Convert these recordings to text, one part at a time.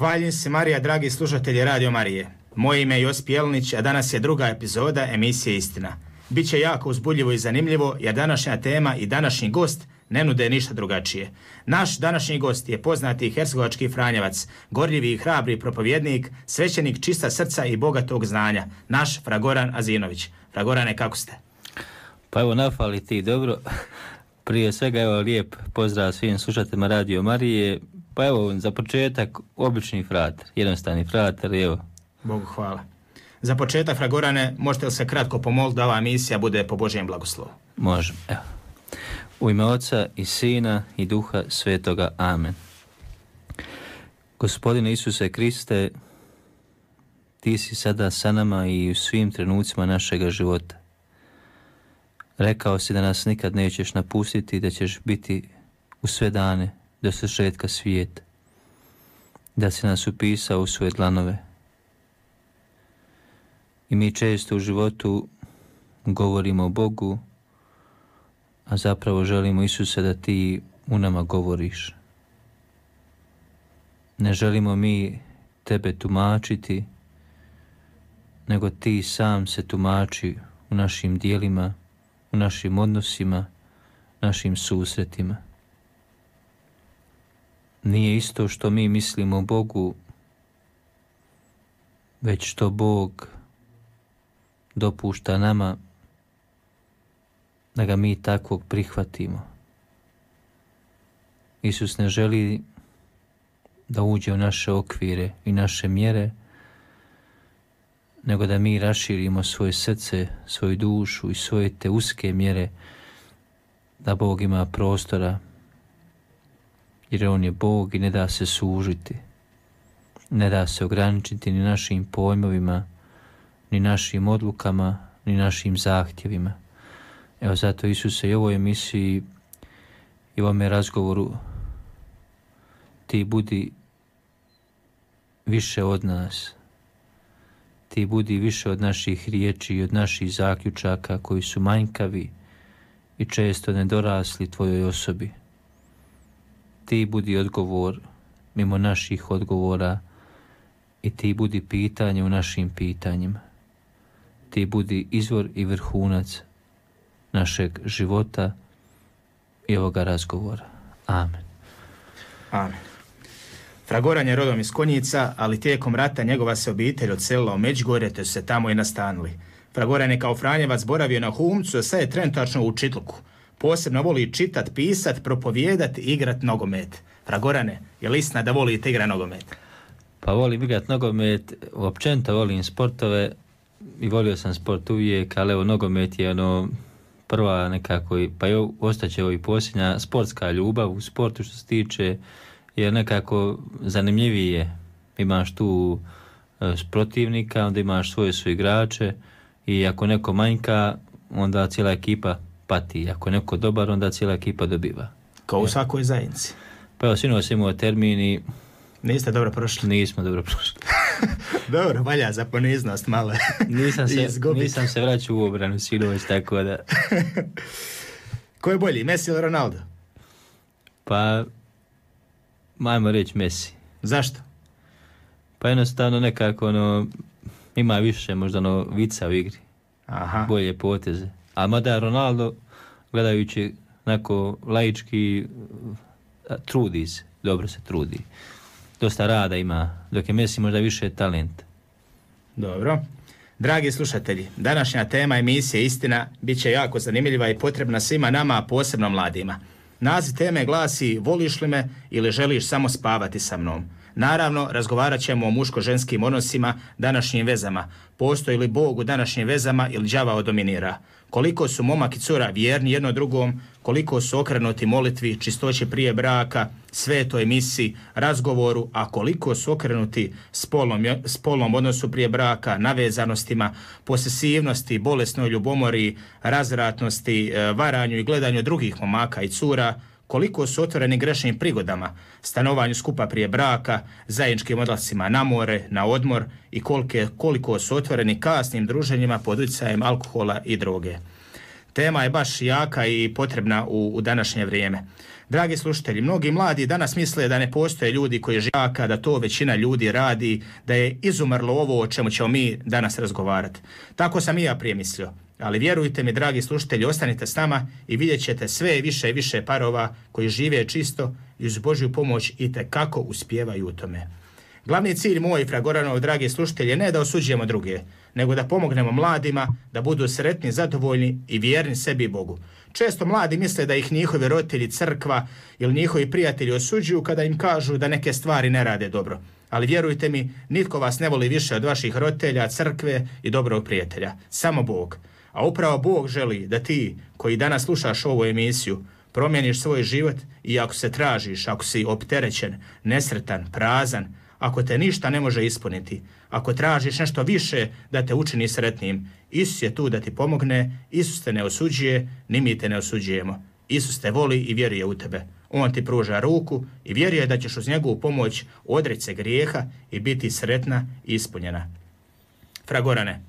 Hvaljen se Marija, dragi slušatelji Radio Marije. Moje ime je Josip Jelnić, a danas je druga epizoda emisije Istina. Biće jako uzbudljivo i zanimljivo, jer današnja tema i današnji gost ne nude ništa drugačije. Naš današnji gost je poznati hercegovački Franjevac, gorljivi i hrabri propovjednik, svećenik čista srca i bogatog znanja, naš Fragoran Azinović. Fragorane, kako ste? Pa evo, nafali ti dobro. Prije svega, evo, lijep pozdrav svim slušateljima Radio Marije pa evo, za početak, obični frater, jednostavni frater, evo. Bogu hvala. Za početak, Fragorane, možete li se kratko pomoliti da ova misija bude po Božijem blagoslovu? Možemo, evo. U ime Oca i Sina i Duha Svetoga, Amen. Gospodine Isuse Kriste, Ti si sada sa nama i u svim trenucima našega života. Rekao si da nas nikad nećeš napustiti, da ćeš biti u sve dane se šetka svijet, da si nas upisao u svoje dlanove. I mi često u životu govorimo o Bogu, a zapravo želimo Isuse da ti u nama govoriš. Ne želimo mi tebe tumačiti, nego ti sam se tumači u našim dijelima, u našim odnosima, našim susretima nije isto što mi mislimo Bogu, već što Bog dopušta nama da ga mi takvog prihvatimo. Isus ne želi da uđe u naše okvire i naše mjere, nego da mi raširimo svoje srce, svoju dušu i svoje te uske mjere, da Bog ima prostora jer on je Bog i ne da se sužiti. Ne da se ograničiti ni našim pojmovima, ni našim odlukama, ni našim zahtjevima. Evo zato Isuse i ovoj emisiji i ovome razgovoru ti budi više od nas. Ti budi više od naših riječi i od naših zaključaka koji su manjkavi i često nedorasli tvojoj osobi ti budi odgovor mimo naših odgovora i ti budi pitanje u našim pitanjima. Ti budi izvor i vrhunac našeg života i ovoga razgovora. Amen. Amen. Fragoran je rodom iz Konjica, ali tijekom rata njegova se obitelj odselila u Međugorje te su se tamo i nastanili. Fragoran je kao Franjevac boravio na Humcu, a sad je trenutačno u Čitluku posebno voli čitat, pisat, propovijedat i igrat nogomet. Ragorane, je li istina da volite igra nogomet? Pa volim igrat nogomet, općenito volim sportove i volio sam sport uvijek, ali evo nogomet je ono prva nekako, pa i ostaće ovo i posljednja sportska ljubav u sportu što se tiče, je nekako zanimljivije. Imaš tu e, protivnika, onda imaš svoje su igrače i ako neko manjka, onda cijela ekipa pati. Ako neko dobar, onda cijela ekipa dobiva. Kao u svakoj zajednici. Pa evo, sinoć sam imao termin i... Niste dobro prošli. Nismo dobro prošli. dobro, valja za poniznost malo. nisam, se, nisam se vraćao u obranu sinoć, tako da... Ko je bolji, Messi ili Ronaldo? Pa, majmo reći Messi. Zašto? Pa jednostavno nekako ono, ima više možda ono vica u igri. Aha. Bolje poteze. A mada Ronaldo, gledajući onako laički, e, trudi se, dobro se trudi. Dosta rada ima, dok je Messi možda više talent. Dobro. Dragi slušatelji, današnja tema emisije Istina bit će jako zanimljiva i potrebna svima nama, posebno mladima. Naziv teme glasi Voliš li me ili želiš samo spavati sa mnom? Naravno, razgovarat ćemo o muško-ženskim odnosima, današnjim vezama. Postoji li Bog u današnjim vezama ili đavao dominira? koliko su momak i cura vjerni jedno drugom, koliko su okrenuti molitvi, čistoći prije braka, svetoj misi, razgovoru, a koliko su okrenuti spolom, odnosu prije braka, navezanostima, posesivnosti, bolesnoj ljubomori, razratnosti, e, varanju i gledanju drugih momaka i cura, koliko su otvoreni grešnim prigodama, stanovanju skupa prije braka, zajedničkim odlascima na more, na odmor i kolike, koliko su otvoreni kasnim druženjima pod utjecajem alkohola i droge. Tema je baš jaka i potrebna u, današnje vrijeme. Dragi slušatelji, mnogi mladi danas misle da ne postoje ljudi koji žijaka, da to većina ljudi radi, da je izumrlo ovo o čemu ćemo mi danas razgovarati. Tako sam i ja prije mislio ali vjerujte mi, dragi slušatelji, ostanite s nama i vidjet ćete sve više i više parova koji žive čisto i uz Božju pomoć i kako uspijevaju u tome. Glavni cilj moj, Fragoranov, dragi slušatelji, ne da osuđujemo druge, nego da pomognemo mladima da budu sretni, zadovoljni i vjerni sebi i Bogu. Često mladi misle da ih njihovi roditelji, crkva ili njihovi prijatelji osuđuju kada im kažu da neke stvari ne rade dobro. Ali vjerujte mi, nitko vas ne voli više od vaših roditelja, crkve i dobrog prijatelja. Samo Bog. A upravo Bog želi da ti koji danas slušaš ovu emisiju promijeniš svoj život i ako se tražiš, ako si opterećen, nesretan, prazan, ako te ništa ne može ispuniti, ako tražiš nešto više da te učini sretnim, Isus je tu da ti pomogne, Isus te ne osuđuje, ni mi te ne osuđujemo. Isus te voli i vjeruje u tebe. On ti pruža ruku i vjeruje da ćeš uz njegovu pomoć odreći se grijeha i biti sretna i ispunjena. Fragorane,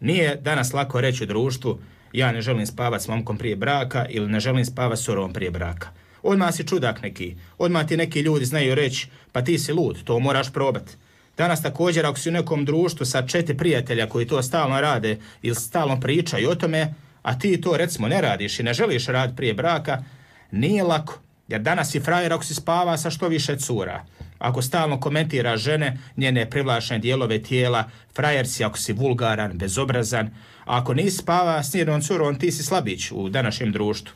nije danas lako reći društvu ja ne želim spavati s momkom prije braka ili ne želim spavati s surovom prije braka. Odmah si čudak neki, odmah ti neki ljudi znaju reći pa ti si lud, to moraš probati. Danas također ako si u nekom društvu sa četiri prijatelja koji to stalno rade ili stalno pričaju o tome, a ti to recimo ne radiš i ne želiš rad prije braka, nije lako. Jer danas si frajer ako si spava sa što više cura. Ako stalno komentira žene, njene privlačne dijelove tijela, frajer si ako si vulgaran, bezobrazan, ako nisi spava s njenom curom, ti si slabić u današnjem društvu.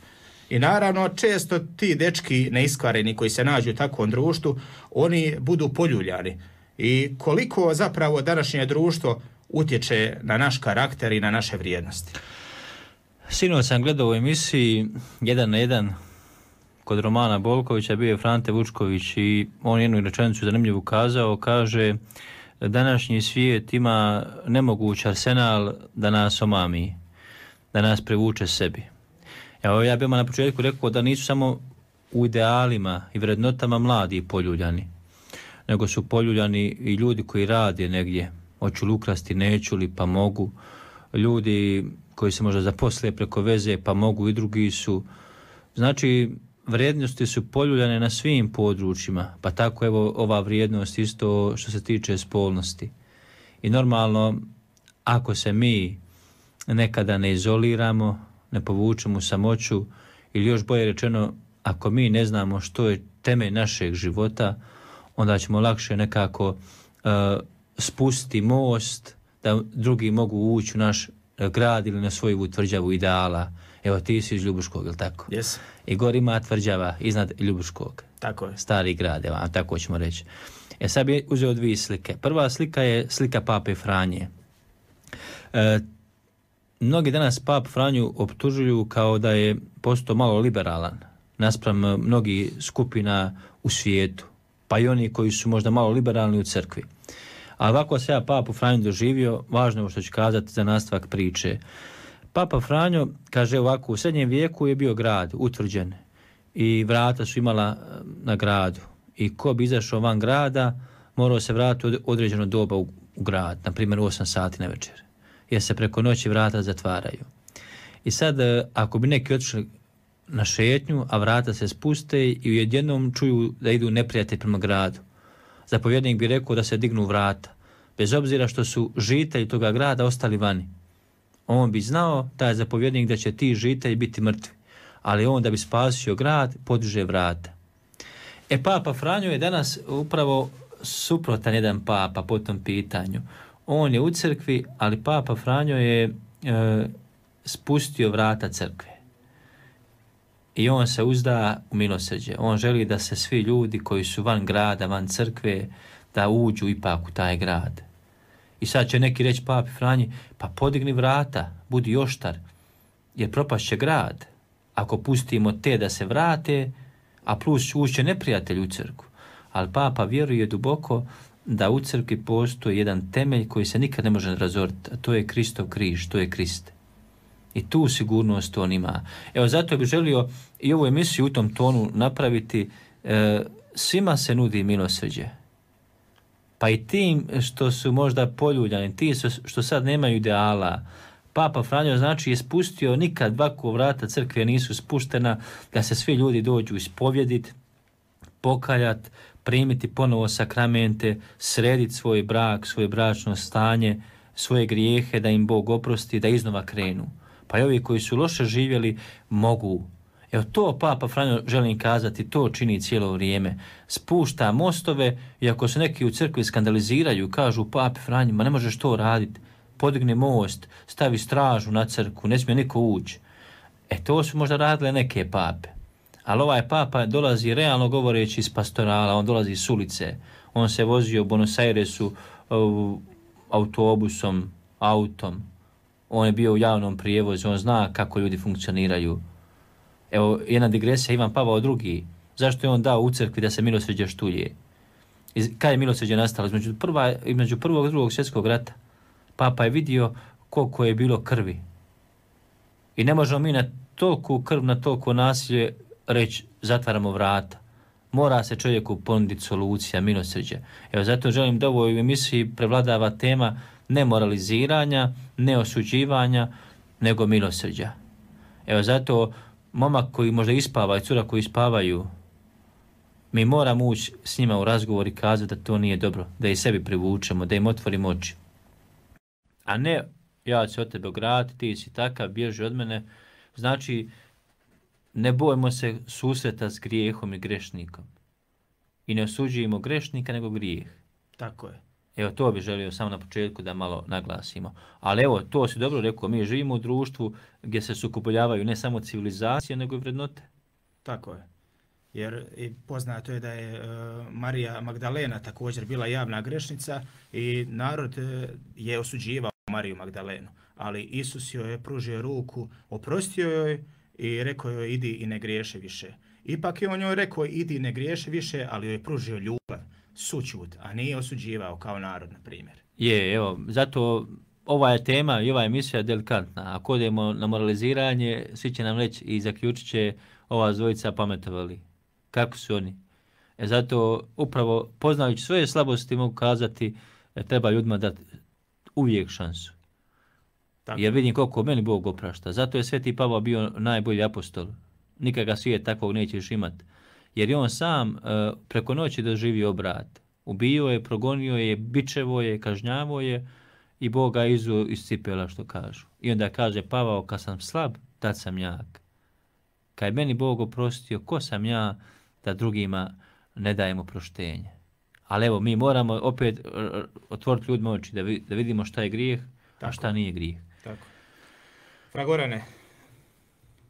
I naravno, često ti dečki neiskvareni koji se nađu u takvom društvu, oni budu poljuljani. I koliko zapravo današnje društvo utječe na naš karakter i na naše vrijednosti. Sinoć sam gledao u emisiji jedan na jedan kod Romana Bolkovića bio je Frante Vučković i on jednu rečenicu zanimljivu kazao, kaže današnji svijet ima nemoguć arsenal da nas omami, da nas privuče sebi. Evo, ja bih na početku rekao da nisu samo u idealima i vrednotama mladi poljuljani, nego su poljuljani i ljudi koji rade negdje. Hoću li ukrasti, neću li, pa mogu. Ljudi koji se možda zaposle preko veze, pa mogu i drugi su. Znači, vrijednosti su poljuljane na svim područjima, pa tako evo ova vrijednost isto što se tiče spolnosti. I normalno, ako se mi nekada ne izoliramo, ne povučemo samoću, ili još bolje rečeno, ako mi ne znamo što je temelj našeg života, onda ćemo lakše nekako spustiti e, spusti most da drugi mogu ući u naš e, grad ili na svoju tvrđavu ideala Evo, ti si iz Ljubuškog, jel tako? Yes. I gore ima tvrđava iznad Ljubuškog. Tako je. Stari grad, evo, tako ćemo reći. E sad bi uzeo dvije slike. Prva slika je slika pape Franje. E, mnogi danas pap Franju optužuju kao da je postao malo liberalan naspram e, mnogih skupina u svijetu, pa i oni koji su možda malo liberalni u crkvi. A ovako se ja papu Franju doživio, važno je što ću kazati za nastavak priče. Papa Franjo, kaže ovako, u srednjem vijeku je bio grad utvrđen i vrata su imala eh, na gradu. I ko bi izašao van grada, morao se vratiti određeno doba u, grad, na primjer u 8 sati na večer, jer se preko noći vrata zatvaraju. I sad, eh, ako bi neki otišli na šetnju, a vrata se spuste i u jednom čuju da idu neprijatelji prema gradu. Zapovjednik bi rekao da se dignu vrata, bez obzira što su žitelji toga grada ostali vani. On bi znao, taj zapovjednik, da će ti žitelji biti mrtvi. Ali on da bi spasio grad, podiže vrata. E, Papa Franjo je danas upravo suprotan jedan papa po tom pitanju. On je u crkvi, ali Papa Franjo je e, spustio vrata crkve. I on se uzda u milosrđe. On želi da se svi ljudi koji su van grada, van crkve, da uđu ipak u taj grad i sad će neki reći papi Franji, pa podigni vrata, budi oštar, jer će grad. Ako pustimo te da se vrate, a plus ušće neprijatelj u crku. Ali papa vjeruje duboko da u crkvi postoji jedan temelj koji se nikad ne može razoriti, a to je Kristov križ, to je Krist. I tu sigurnost on ima. Evo, zato bih želio i ovu emisiju u tom tonu napraviti. E, svima se nudi milosrđe pa i tim što su možda poljuljani, ti što sad nemaju ideala, Papa Franjo znači je spustio nikad dva vrata crkve nisu spuštena da se svi ljudi dođu ispovjediti, pokajat, primiti ponovo sakramente, srediti svoj brak, svoje bračno stanje, svoje grijehe, da im Bog oprosti, da iznova krenu. Pa i ovi koji su loše živjeli mogu Evo to Papa Franjo želim kazati, to čini cijelo vrijeme. Spušta mostove i ako se neki u crkvi skandaliziraju, kažu Papi Franjo, ma ne možeš to raditi, podigne most, stavi stražu na crku, ne smije niko ući. E to su možda radile neke pape. Ali ovaj papa dolazi realno govoreći iz pastorala, on dolazi iz ulice. On se vozio u Buenos Airesu autobusom, autom. On je bio u javnom prijevozu, on zna kako ljudi funkcioniraju Evo, jedna digresija, Ivan Pavao drugi. Zašto je on dao u crkvi da se milosrđe štulje? Kad je milosrđe nastalo? Između, prva, prvog i drugog svjetskog rata. Papa je vidio koliko je bilo krvi. I ne možemo mi na toliko krv, na toliko nasilje reći zatvaramo vrata. Mora se čovjeku ponuditi solucija, milosrđe. Evo, zato želim da u ovoj emisiji prevladava tema nemoraliziranja, neosuđivanja, nego milosrđa. Evo, zato momak koji možda ispava i cura koji ispavaju, mi moramo ući s njima u razgovor i kazati da to nije dobro, da i sebi privučemo, da im otvorimo oči. A ne, ja ću se od tebe ograti, ti si takav, bježi od mene. Znači, ne bojimo se susreta s grijehom i grešnikom. I ne osuđujemo grešnika nego grijeh. Tako je. Evo, to bih želio samo na početku da malo naglasimo. Ali evo, to si dobro rekao, mi živimo u društvu gdje se sukupoljavaju ne samo civilizacije, nego i vrednote. Tako je. Jer poznato je da je e, Marija Magdalena također bila javna grešnica i narod e, je osuđivao Mariju Magdalenu. Ali Isus joj je pružio ruku, oprostio joj i rekao joj idi i ne griješe više. Ipak je on joj rekao idi ne griješe više, ali joj je pružio ljubav sućut, a nije osuđivao kao narod, na primjer. Je, evo, zato ova je tema i ova emisija delikatna. Ako odemo na moraliziranje, svi će nam reći i zaključit će ova zvojica pametovali. Kako su oni? E zato upravo poznajući svoje slabosti mogu kazati e, treba ljudima dati uvijek šansu. Jer vidim koliko meni Bog oprašta. Zato je Sveti Pavao bio najbolji apostol. Nikada je takvog nećeš imati jer je on sam e, preko noći doživio obrat. Ubio je, progonio je, bičevo je, kažnjavo je i Boga izu iz što kažu. I onda kaže Pavao, kad sam slab, tad sam jak. Kad je meni Bog oprostio, ko sam ja da drugima ne dajemo proštenje. Ali evo, mi moramo opet otvoriti ljudima oči da, vidimo šta je grijeh, a šta nije grijeh. Tako. Fragorane,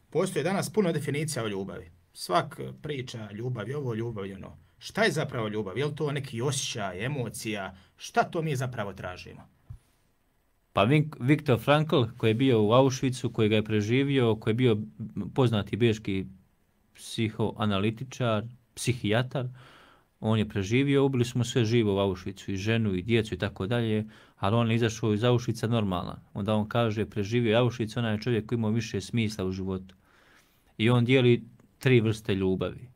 postoje danas puno definicija o ljubavi svak priča ljubav je ovo, ljubav je ono. Šta je zapravo ljubav? Je li to neki osjećaj, emocija? Šta to mi zapravo tražimo? Pa Viktor Frankl koji je bio u Auschwitzu, koji ga je preživio, koji je bio poznati beški psihoanalitičar, psihijatar, on je preživio, ubili smo sve živo u Auschwitzu, i ženu, i djecu i tako dalje, ali on je izašao iz Auschwitza normalan. Onda on kaže, preživio je Auschwitz, onaj je čovjek koji imao više smisla u životu. I on dijeli tri vrste ljubavi.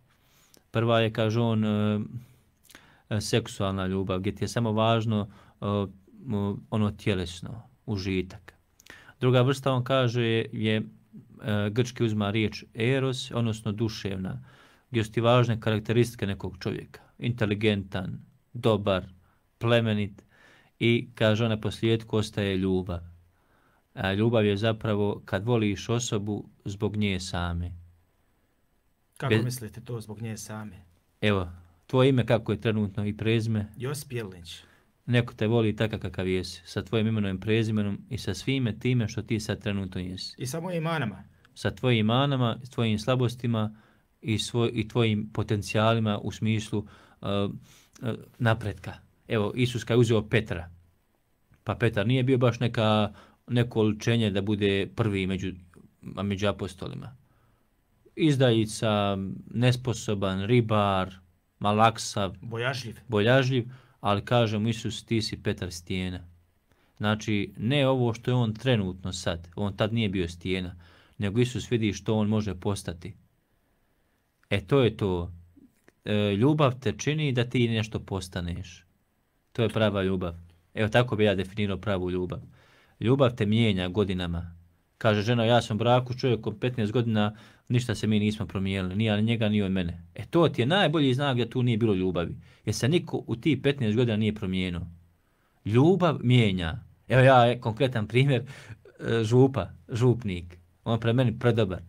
Prva je, kaže on, e, seksualna ljubav, gdje ti je samo važno e, ono tjelesno, užitak. Druga vrsta, on kaže, je, e, grčki uzma riječ eros, odnosno duševna, gdje su ti važne karakteristike nekog čovjeka. Inteligentan, dobar, plemenit i, kaže on, na posljedku ostaje ljubav. ljubav je zapravo kad voliš osobu zbog nje same. Kako mislite to zbog nje same? Evo, tvoje ime kako je trenutno i prezime? Josip jelić Neko te voli takav kakav jesi, sa tvojim imenom i prezimenom i sa svime time što ti sad trenutno jesi. I sa mojim manama. Sa tvojim manama, s tvojim slabostima i, svoj, tvojim potencijalima u smislu uh, uh, napretka. Evo, Isus kad je uzeo Petra, pa Petar nije bio baš neka, neko oličenje da bude prvi među, među apostolima izdajica, nesposoban, ribar, malaksav, bojažljiv. bojažljiv, ali kažem Isus ti si Petar stijena. Znači, ne ovo što je on trenutno sad, on tad nije bio stijena, nego Isus vidi što on može postati. E to je to. E, ljubav te čini da ti nešto postaneš. To je prava ljubav. Evo tako bi ja definirao pravu ljubav. Ljubav te mijenja godinama, Kaže žena, ja sam braku s čovjekom 15 godina, ništa se mi nismo promijenili, ni ja njega, ni od mene. E to ti je najbolji znak da tu nije bilo ljubavi, jer se niko u ti 15 godina nije promijenio. Ljubav mijenja. Evo ja e, konkretan primjer, e, župa, župnik, on prema meni predobar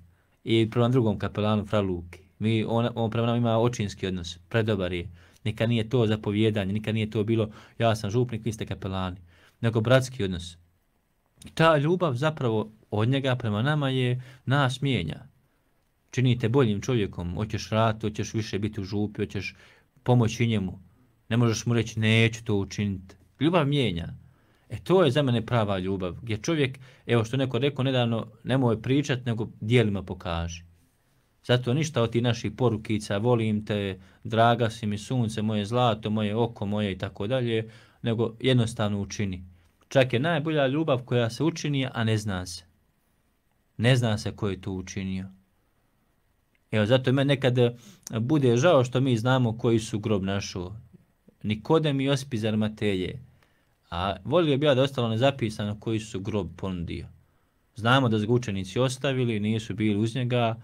i prema drugom kapelanu Fra Luki. Mi, on, prema nam ima očinski odnos, predobar je. Nikad nije to zapovjedanje, nikad nije to bilo ja sam župnik, vi ste kapelani, nego bratski odnos. ta ljubav zapravo od njega prema nama je nas mijenja. Činite boljim čovjekom, hoćeš rati, hoćeš više biti u župi, hoćeš pomoći njemu. Ne možeš mu reći neću to učiniti. Ljubav mijenja. E to je za mene prava ljubav, gdje čovjek, evo što neko rekao nedavno, nemoj pričati, nego dijelima pokaži. Zato ništa od tih naših porukica, volim te, draga si mi sunce, moje zlato, moje oko, moje i tako dalje, nego jednostavno učini. Čak je najbolja ljubav koja se učini, a ne zna se. Ne zna se ko je to učinio. Evo, zato me nekad e, bude žao što mi znamo koji su grob našu. Nikodem i Josip iz Armatelje. A volio bi ja da ostalo nezapisano koji su grob ponudio. Znamo da su učenici ostavili, nisu bili uz njega,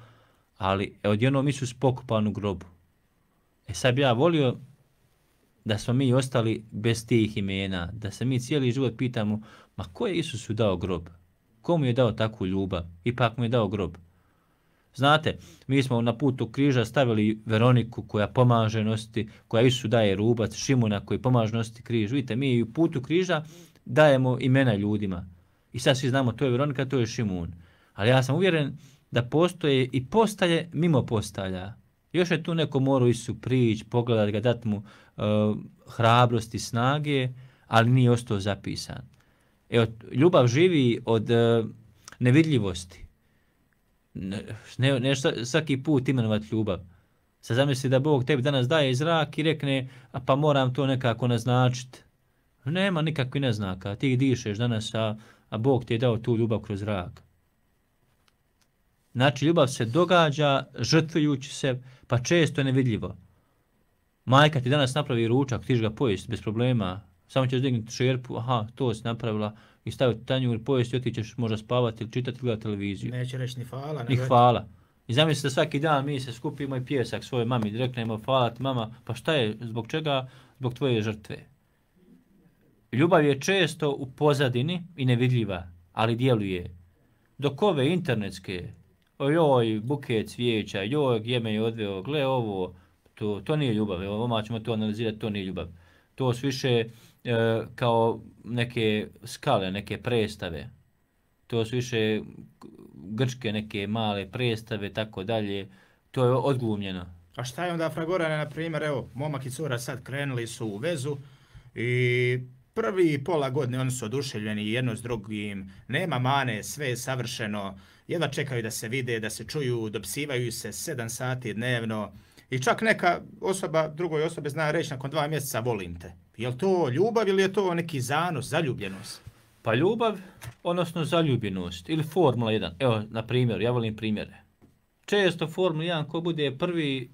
ali e, odjednom mi su pokupali grobu. E sad bi ja volio da smo mi ostali bez tih imena, da se mi cijeli život pitamo, ma ko je Isusu dao grob? Komu mu je dao takvu ljubav? Ipak mu je dao grob. Znate, mi smo na putu križa stavili Veroniku koja pomaže nositi, koja Isu daje rubac, Šimuna koji pomaže nositi križ. Vidite, mi i u putu križa dajemo imena ljudima. I sad svi znamo, to je Veronika, to je Šimun. Ali ja sam uvjeren da postoje i postalje mimo postalja. Još je tu neko morao Isu prić, pogledati ga, dati mu uh, e, hrabrosti, snage, ali nije ostao zapisan. Evo, ljubav živi od e, nevidljivosti. Ne, svaki put imenovat ljubav. Sad zamisli da Bog tebi danas daje zrak i rekne, a pa moram to nekako naznačiti. Nema nikakvih neznaka, ti dišeš danas, a, Bog ti je dao tu ljubav kroz zrak. Znači, ljubav se događa žrtvujući se, pa često je nevidljivo. Majka ti danas napravi ručak, tiš ga pojesti bez problema, samo ćeš dignuti šerpu, aha, to si napravila, i staviti tanjur, pojesti, ćeš možda spavati ili čitati, gledati televiziju. Neće reći ni hvala. Ni hvala. I zamislite svaki dan mi se skupimo i pjesak svojoj mami, direktno reknemo hvala ti mama, pa šta je, zbog čega? Zbog tvoje žrtve. Ljubav je često u pozadini i nevidljiva, ali djeluje. Dok ove internetske, ojoj, buket cvijeća, joj, gdje me je odveo, gle ovo, to, to nije ljubav, evo, ćemo to analizirati, to nije ljubav. To su više E, kao neke skale, neke prestave. To su više grčke neke male prestave, tako dalje. To je odglumljeno. A šta je onda Fragorane, na primjer, evo, momak i cura sad krenuli su u vezu i prvi pola godine oni su oduševljeni jedno s drugim, nema mane, sve je savršeno, jedva čekaju da se vide, da se čuju, dopsivaju se 7 sati dnevno i čak neka osoba, drugoj osobe zna reći nakon dva mjeseca volim te. Jel to ljubav ili je to neki zanos, zaljubljenost? Pa ljubav, odnosno zaljubljenost ili Formula 1. Evo, na primjer, ja volim primjere. Često Formula 1 ko bude prvi,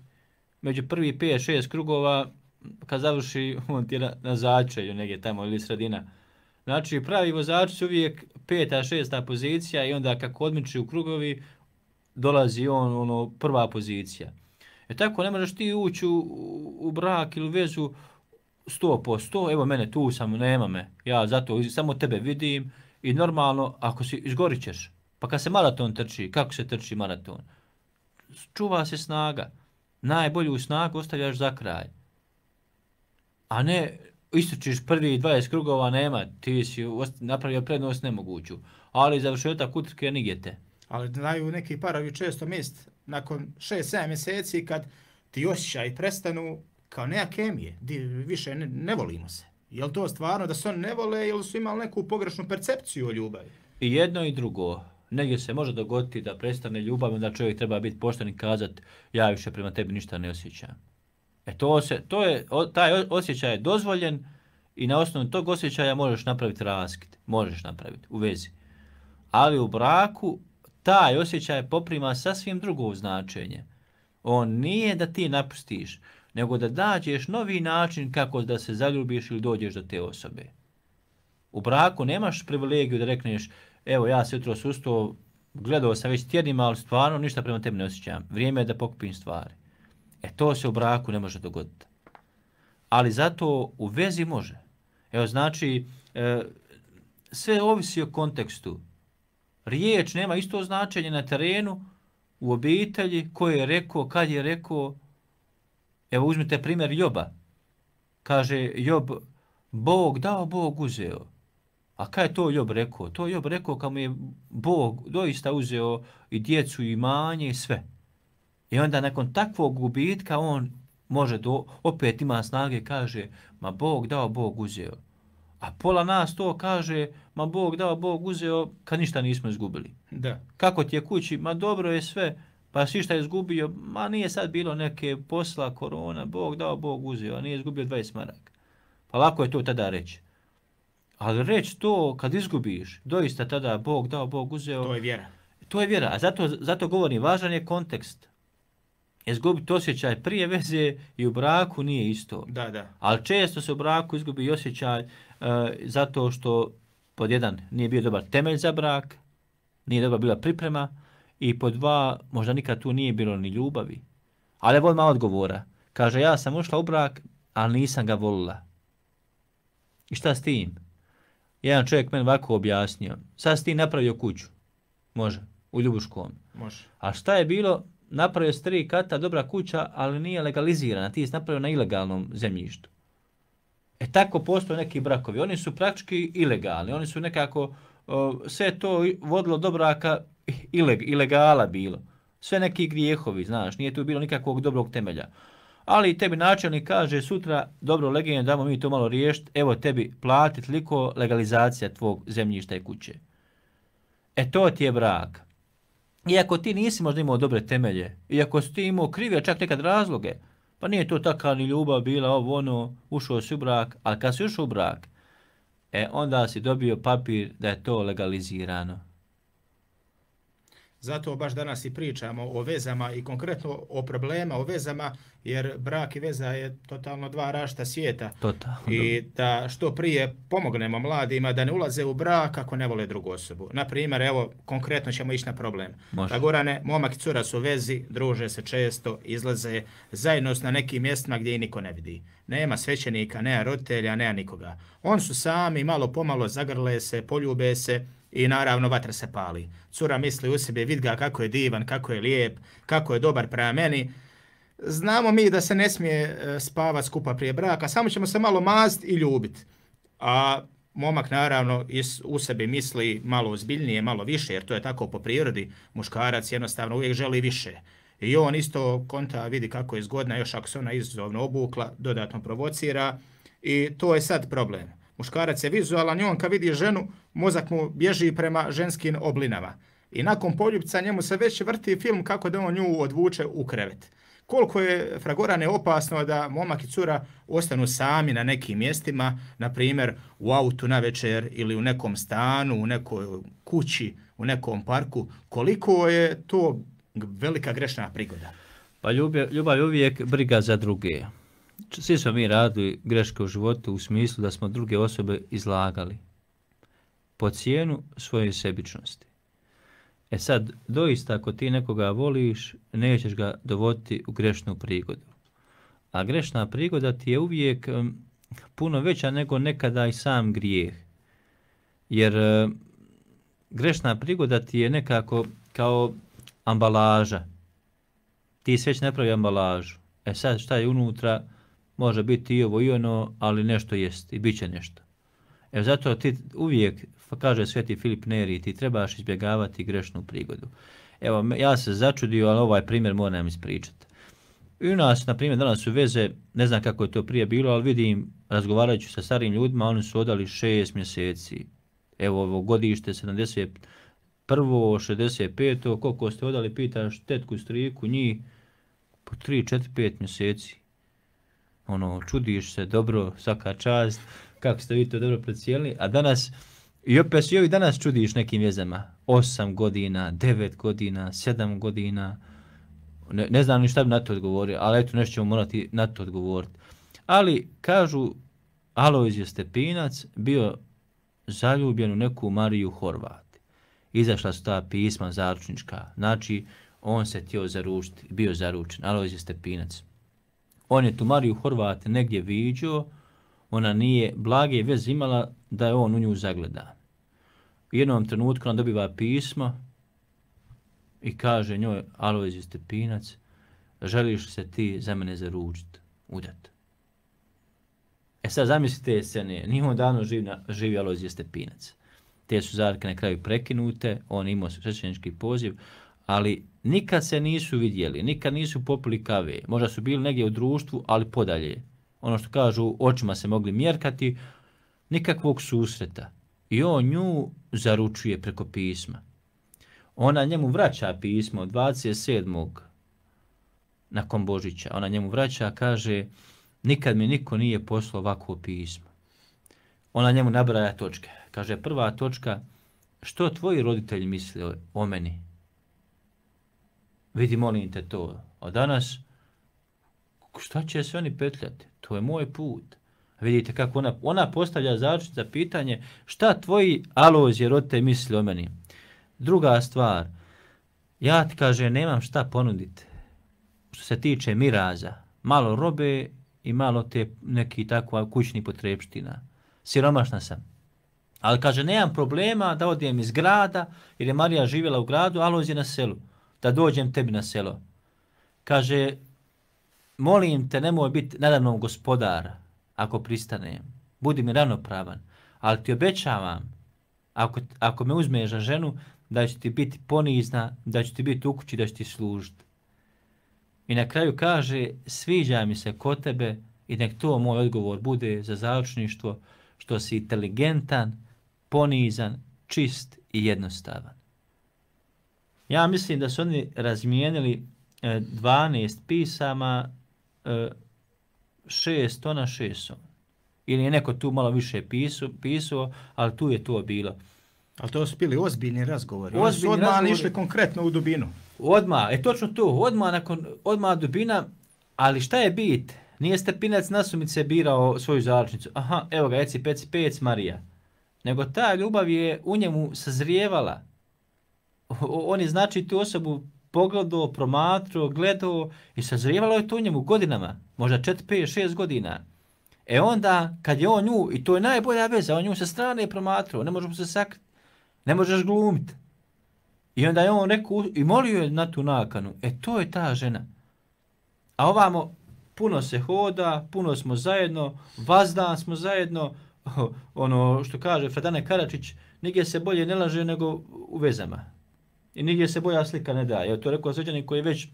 među prvi 5-6 krugova, kad završi, on ti na, začelju negdje tamo ili sredina. Znači, pravi vozač su uvijek peta, šesta pozicija i onda kako odmiče u krugovi, dolazi on ono prva pozicija. E tako, ne možeš ti ući u, u brak ili vezu 100%, evo mene tu sam, nema me, ja zato samo tebe vidim i normalno ako si izgorit ćeš. Pa kad se maraton trči, kako se trči maraton? Čuva se snaga. Najbolju snagu ostavljaš za kraj. A ne istrčiš prvi 20 krugova, nema, ti si napravio prednost nemoguću. Ali završetak utrke nigete. Ali daju neki parovi često mist nakon 6-7 mjeseci kad ti osjećaj prestanu, kao neka kemije, di više ne, volimo se. Je li to stvarno da se oni ne vole ili su imali neku pogrešnu percepciju o ljubavi? I jedno i drugo. Negdje se može dogoditi da prestane ljubav, onda čovjek treba biti pošten i kazati ja više prema tebi ništa ne osjećam. E to, se, je, taj osjećaj je dozvoljen i na osnovu tog osjećaja možeš napraviti raskid. Možeš napraviti u vezi. Ali u braku taj osjećaj poprima sasvim drugo značenje. On nije da ti napustiš nego da dađeš novi način kako da se zaljubiš ili dođeš do te osobe. U braku nemaš privilegiju da rekneš, evo ja se jutro sustao, gledao sam već tjednima, ali stvarno ništa prema tebi ne osjećam. Vrijeme je da pokupim stvari. E to se u braku ne može dogoditi. Ali zato u vezi može. Evo znači, e, sve ovisi o kontekstu. Riječ nema isto značenje na terenu, u obitelji, ko je rekao, kad je rekao, Evo uzmite primjer Joba. Kaže Job, Bog dao, Bog uzeo. A kaj je to Job rekao? To Job rekao kad mu je Bog doista uzeo i djecu i manje i sve. I onda nakon takvog gubitka on može do, opet ima snage kaže ma Bog dao, Bog uzeo. A pola nas to kaže ma Bog dao, Bog uzeo kad ništa nismo izgubili. Da. Kako ti je kući? Ma dobro je sve pa svi šta izgubio, ma nije sad bilo neke posla, korona, Bog dao, Bog uzeo, a nije izgubio 20 maraka. Pa lako je to tada reći. Ali reći to kad izgubiš, doista tada Bog dao, Bog uzeo. To je vjera. To je vjera, a zato, zato govorim, važan je kontekst. Izgubiti osjećaj prije veze i u braku nije isto. Da, da. Ali često se u braku izgubi osjećaj e, zato što, pod jedan, nije bio dobar temelj za brak, nije dobra bila priprema, i po dva, možda nikad tu nije bilo ni ljubavi. Ali evo odgovora. Kaže, ja sam ušla u brak, ali nisam ga volila. I šta s tim? Jedan čovjek meni ovako objasnio. Sad si ti napravio kuću. Može. U Ljubuškom. Može. A šta je bilo? Napravio si tri kata, dobra kuća, ali nije legalizirana. Ti je napravio na ilegalnom zemljištu. E tako postoje neki brakovi. Oni su praktički ilegalni. Oni su nekako se sve to vodilo do braka ileg, ilegala bilo. Sve neki grijehovi, znaš, nije tu bilo nikakvog dobrog temelja. Ali tebi načelnik kaže sutra, dobro legende, damo mi to malo riješiti, evo tebi plati toliko legalizacija tvog zemljišta i kuće. E to ti je brak. Iako ti nisi možda imao dobre temelje, iako si ti imao krive čak nekad razloge, pa nije to taka ni ljubav bila, ovo ono, ušao si u brak, ali kad si ušao u brak, e onda si dobio papir da je to legalizirano. Zato baš danas i pričamo o vezama i konkretno o problema, o vezama, jer brak i veza je totalno dva rašta svijeta. Totalno. I da što prije pomognemo mladima da ne ulaze u brak ako ne vole drugu osobu. Na primjer, evo, konkretno ćemo ići na problem. Može. Da Gorane, momak i cura su u vezi, druže se često, izlaze zajedno na nekim mjestima gdje i niko ne vidi. Nema svećenika, nema roditelja, nema nikoga. On su sami, malo pomalo zagrle se, poljube se, i naravno vatra se pali. Cura misli u sebi, vid ga kako je divan, kako je lijep, kako je dobar prema meni. Znamo mi da se ne smije e, spavati skupa prije braka, samo ćemo se malo maziti i ljubit. A momak naravno u sebi misli malo ozbiljnije, malo više, jer to je tako po prirodi. Muškarac jednostavno uvijek želi više. I on isto konta vidi kako je zgodna, još ako se ona izazovno obukla, dodatno provocira i to je sad problem. Muškarac je vizualan i on kad vidi ženu, mozak mu bježi prema ženskim oblinama. I nakon poljubca njemu se već vrti film kako da on nju odvuče u krevet. Koliko je fragorane opasno da momak i cura ostanu sami na nekim mjestima, na primjer u autu na večer ili u nekom stanu, u nekoj kući, u nekom parku. Koliko je to velika grešna prigoda? Pa ljubav, je uvijek briga za druge svi smo mi radili greške u životu u smislu da smo druge osobe izlagali po cijenu svoje sebičnosti. E sad, doista ako ti nekoga voliš, nećeš ga dovoditi u grešnu prigodu. A grešna prigoda ti je uvijek puno veća nego nekada i sam grijeh. Jer e, grešna prigoda ti je nekako kao ambalaža. Ti sveć ne pravi ambalažu. E sad šta je unutra, može biti i ovo i ono, ali nešto jest i bit će nešto. E zato ti uvijek, kaže sveti Filip Neri, ti trebaš izbjegavati grešnu prigodu. Evo, ja se začudio, ali ovaj primjer moram ispričati. I u nas, na primjer, danas su veze, ne znam kako je to prije bilo, ali vidim, razgovarajući sa starim ljudima, oni su odali šest mjeseci. Evo, ovo godište, 71. 65. Koliko ste odali, pitaš tetku, striku, njih, po 3, 4, 5 mjeseci ono, čudiš se, dobro, svaka čast, kako ste vi to dobro procijenili, a danas, i opet se i danas čudiš nekim vezama, Osam godina, devet godina, sedam godina, ne, znam ni šta bi na to odgovorio, ali eto nešto ćemo morati na to odgovoriti. Ali, kažu, Alojzije Stepinac bio zaljubljen u neku Mariju Horvat. Izašla su ta pisma zaručnička, znači on se htio zaručiti, bio zaručen, Alojzio Stepinac. On je tu Mariju Horvat negdje viđo, ona nije blage veze imala da je on u nju zagleda. U jednom trenutku on dobiva pismo i kaže njoj, Alojzije Stepinac, želiš se ti za mene zaručiti, udat. E sad zamislite se, scene, nije on davno živ, živi Stepinac. Te su zarke na kraju prekinute, on imao svećenički poziv, ali Nikad se nisu vidjeli, nikad nisu popili kave, možda su bili negdje u društvu, ali podalje. Ono što kažu, očima se mogli mjerkati, nikakvog susreta. I on nju zaručuje preko pisma. Ona njemu vraća pismo 27. nakon Božića. Ona njemu vraća, kaže, nikad mi niko nije poslao ovako pismo. Ona njemu nabraja točke. Kaže, prva točka, što tvoji roditelji misle o meni? Vidi, molim te to. A danas, šta će se oni petljati? To je moj put. Vidite kako ona, postavlja začut pitanje šta tvoji alozije rote misli o meni. Druga stvar, ja ti kaže nemam šta ponuditi što se tiče miraza. Malo robe i malo te neki tako kućni potrebština. Siromašna sam. Ali kaže, nemam problema da odem iz grada, jer je Marija živjela u gradu, je na selu da dođem tebi na selo. Kaže, molim te, nemoj biti naravno gospodar, ako pristanem. Budi mi ravnopravan. Ali ti obećavam, ako, ako me uzmeš za ženu, da će ti biti ponizna, da će ti biti u kući, da će ti služiti. I na kraju kaže, sviđa mi se kod tebe i nek to moj odgovor bude za zaočništvo, što si inteligentan, ponizan, čist i jednostavan. Ja mislim da su oni razmijenili 12 e, pisama, e, šest ona šest Ili je neko tu malo više pisao, ali tu je to bilo. Ali to su bili ozbiljni razgovori. odmah išli konkretno u dubinu. Odmah, e točno to, odmah, nakon, dubina, ali šta je bit? Nije Stepinac nasumice birao svoju zaličnicu. Aha, evo ga, Eci, Peci, Pec, Marija. Nego ta ljubav je u njemu sazrijevala on je znači tu osobu pogledao, promatrao, gledao i sazrivalo je to u njemu godinama, možda 4, 5, 6 godina. E onda, kad je on nju, i to je najbolja veza, on nju sa strane promatrao, ne možemo se sakriti, ne možeš glumiti. I onda je on rekao, i molio je na tu nakanu, e to je ta žena. A ovamo, puno se hoda, puno smo zajedno, vazdan smo zajedno, ono što kaže Fredane Karačić, nigdje se bolje ne laže nego u vezama. I nigdje se boja slika ne daje. To je rekao sveđanin koji je već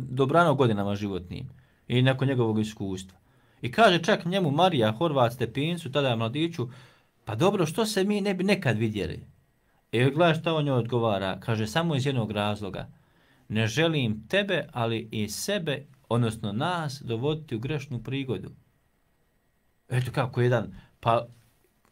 dobrano godinama životnim i nakon njegovog iskustva. I kaže čak njemu Marija Horvat Stepincu, tada mladiću, pa dobro, što se mi ne bi nekad vidjeli? I e, gledaj šta on njoj odgovara, kaže samo iz jednog razloga. Ne želim tebe, ali i sebe, odnosno nas, dovoditi u grešnu prigodu. Eto kako jedan, pa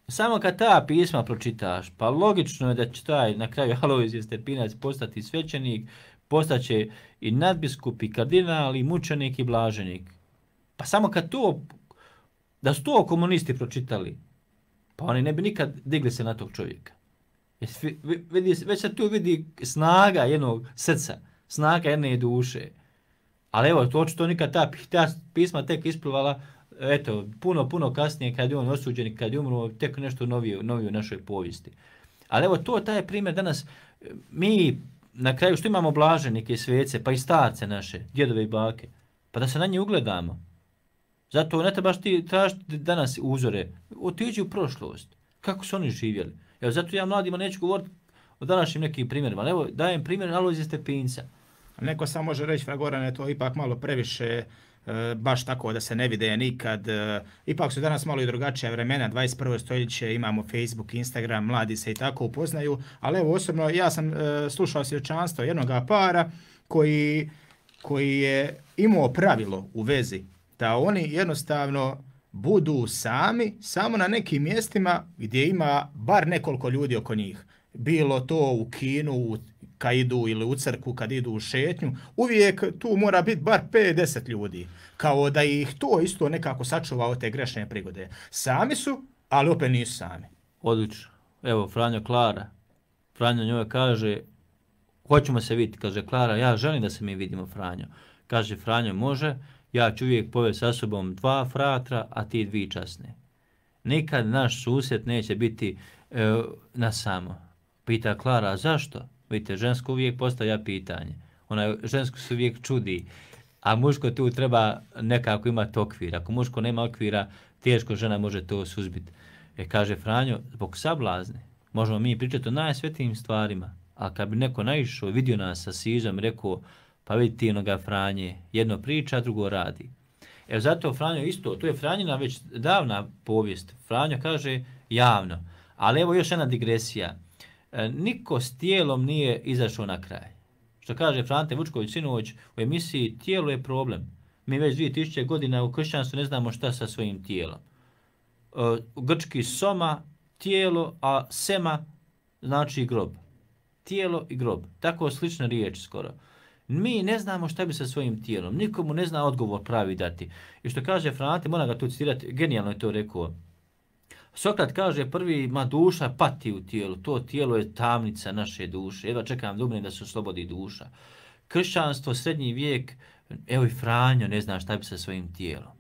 samo kad ta pisma pročitaš, pa logično je da će taj na kraju Alojzije Stepinac postati svećenik, postaće i nadbiskup i kardinal i mučenik i blaženik. Pa samo kad to, da su to komunisti pročitali, pa oni ne bi nikad digli se na tog čovjeka. već se tu vidi snaga jednog srca, snaga jedne duše. Ali evo, to očito nikad ta, ta pisma tek isplivala eto, puno, puno kasnije kad je on osuđen i kad je umro, tek nešto novije, novije u našoj povijesti. Ali evo, to taj primjer danas, mi na kraju što imamo blaženike i svece, pa i starce naše, djedove i bake, pa da se na nje ugledamo. Zato ne trebaš ti tražiti danas uzore, otiđi u prošlost, kako su oni živjeli. Evo, zato ja mladima neću govoriti o današnjim nekim primjerima, evo dajem primjer Alojzije Stepinca. Neko samo može reći, Fragorane, to ipak malo previše E, baš tako da se ne vide nikad. E, ipak su danas malo i drugačija vremena, 21. stoljeće imamo Facebook, Instagram, mladi se i tako upoznaju, ali evo osobno ja sam e, slušao svjedočanstvo jednog para koji, je imao pravilo u vezi da oni jednostavno budu sami samo na nekim mjestima gdje ima bar nekoliko ljudi oko njih. Bilo to u kinu, kad idu ili u crku, kad idu u šetnju, uvijek tu mora biti bar 50 ljudi. Kao da ih to isto nekako sačuva od te grešne prigode. Sami su, ali opet nisu sami. Odlično. Evo, Franjo Klara. Franjo njoj kaže, hoćemo se vidjeti, kaže Klara, ja želim da se mi vidimo, Franjo. Kaže, Franjo može, ja ću uvijek povesti sa sobom dva fratra, a ti dvi časne. Nikad naš susjed neće biti e, na samo. Pita Klara, a zašto? Vidite, žensko uvijek postavlja pitanje. Ona žensko se uvijek čudi, a muško tu treba nekako imati okvir. Ako muško nema okvira, teško žena može to suzbiti. E, kaže Franjo, zbog sablazne možemo mi pričati o najsvetijim stvarima, a kad bi neko naišao, vidio nas sa Sizom rekao, pa vidi ti onoga Franje, jedno priča, drugo radi. Evo zato Franjo isto, tu je Franjina već davna povijest. Franjo kaže javno, ali evo još jedna digresija. E, niko s tijelom nije izašao na kraj. Što kaže Frante Vučković sinoć u emisiji Tijelo je problem. Mi već 2000 godina u kršćanstvu ne znamo šta sa svojim tijelom. E, grčki soma, tijelo, a sema znači grob. Tijelo i grob. Tako slična riječ skoro. Mi ne znamo šta bi sa svojim tijelom. Nikomu ne zna odgovor pravi dati. I što kaže Frante, moram ga tu citirati, genijalno je to rekao Sokrat kaže prvi, ma duša pati u tijelu, to tijelo je tamnica naše duše, jedva čekam da da se oslobodi duša. Kršćanstvo, srednji vijek, evo i Franjo ne zna šta bi sa svojim tijelom.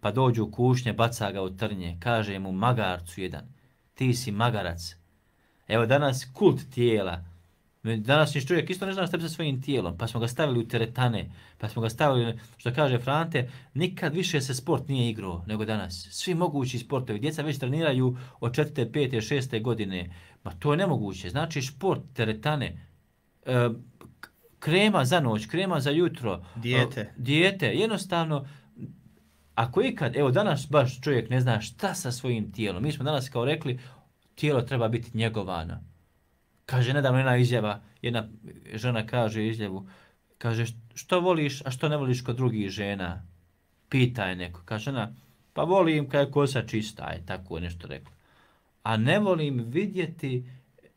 Pa dođu kušnje, baca ga u trnje, kaže mu magarcu jedan, ti si magarac. Evo danas kult tijela, Današnji čovjek isto ne zna šta bi sa svojim tijelom, pa smo ga stavili u teretane, pa smo ga stavili, što kaže Frante, nikad više se sport nije igrao nego danas. Svi mogući sportovi, djeca već treniraju od 4. 5. 6. godine. Ma to je nemoguće. Znači sport, teretane, e, krema za noć, krema za jutro. E, dijete. Dijete. Jednostavno, ako ikad, evo danas baš čovjek ne zna šta sa svojim tijelom. Mi smo danas kao rekli, tijelo treba biti njegovano. Kaže, nedavno jedna izjava, jedna žena kaže izjavu, kaže, što voliš, a što ne voliš kod drugih žena? Pita je neko, kaže ona, pa volim kada je kosa čista, je tako nešto rekla. A ne volim vidjeti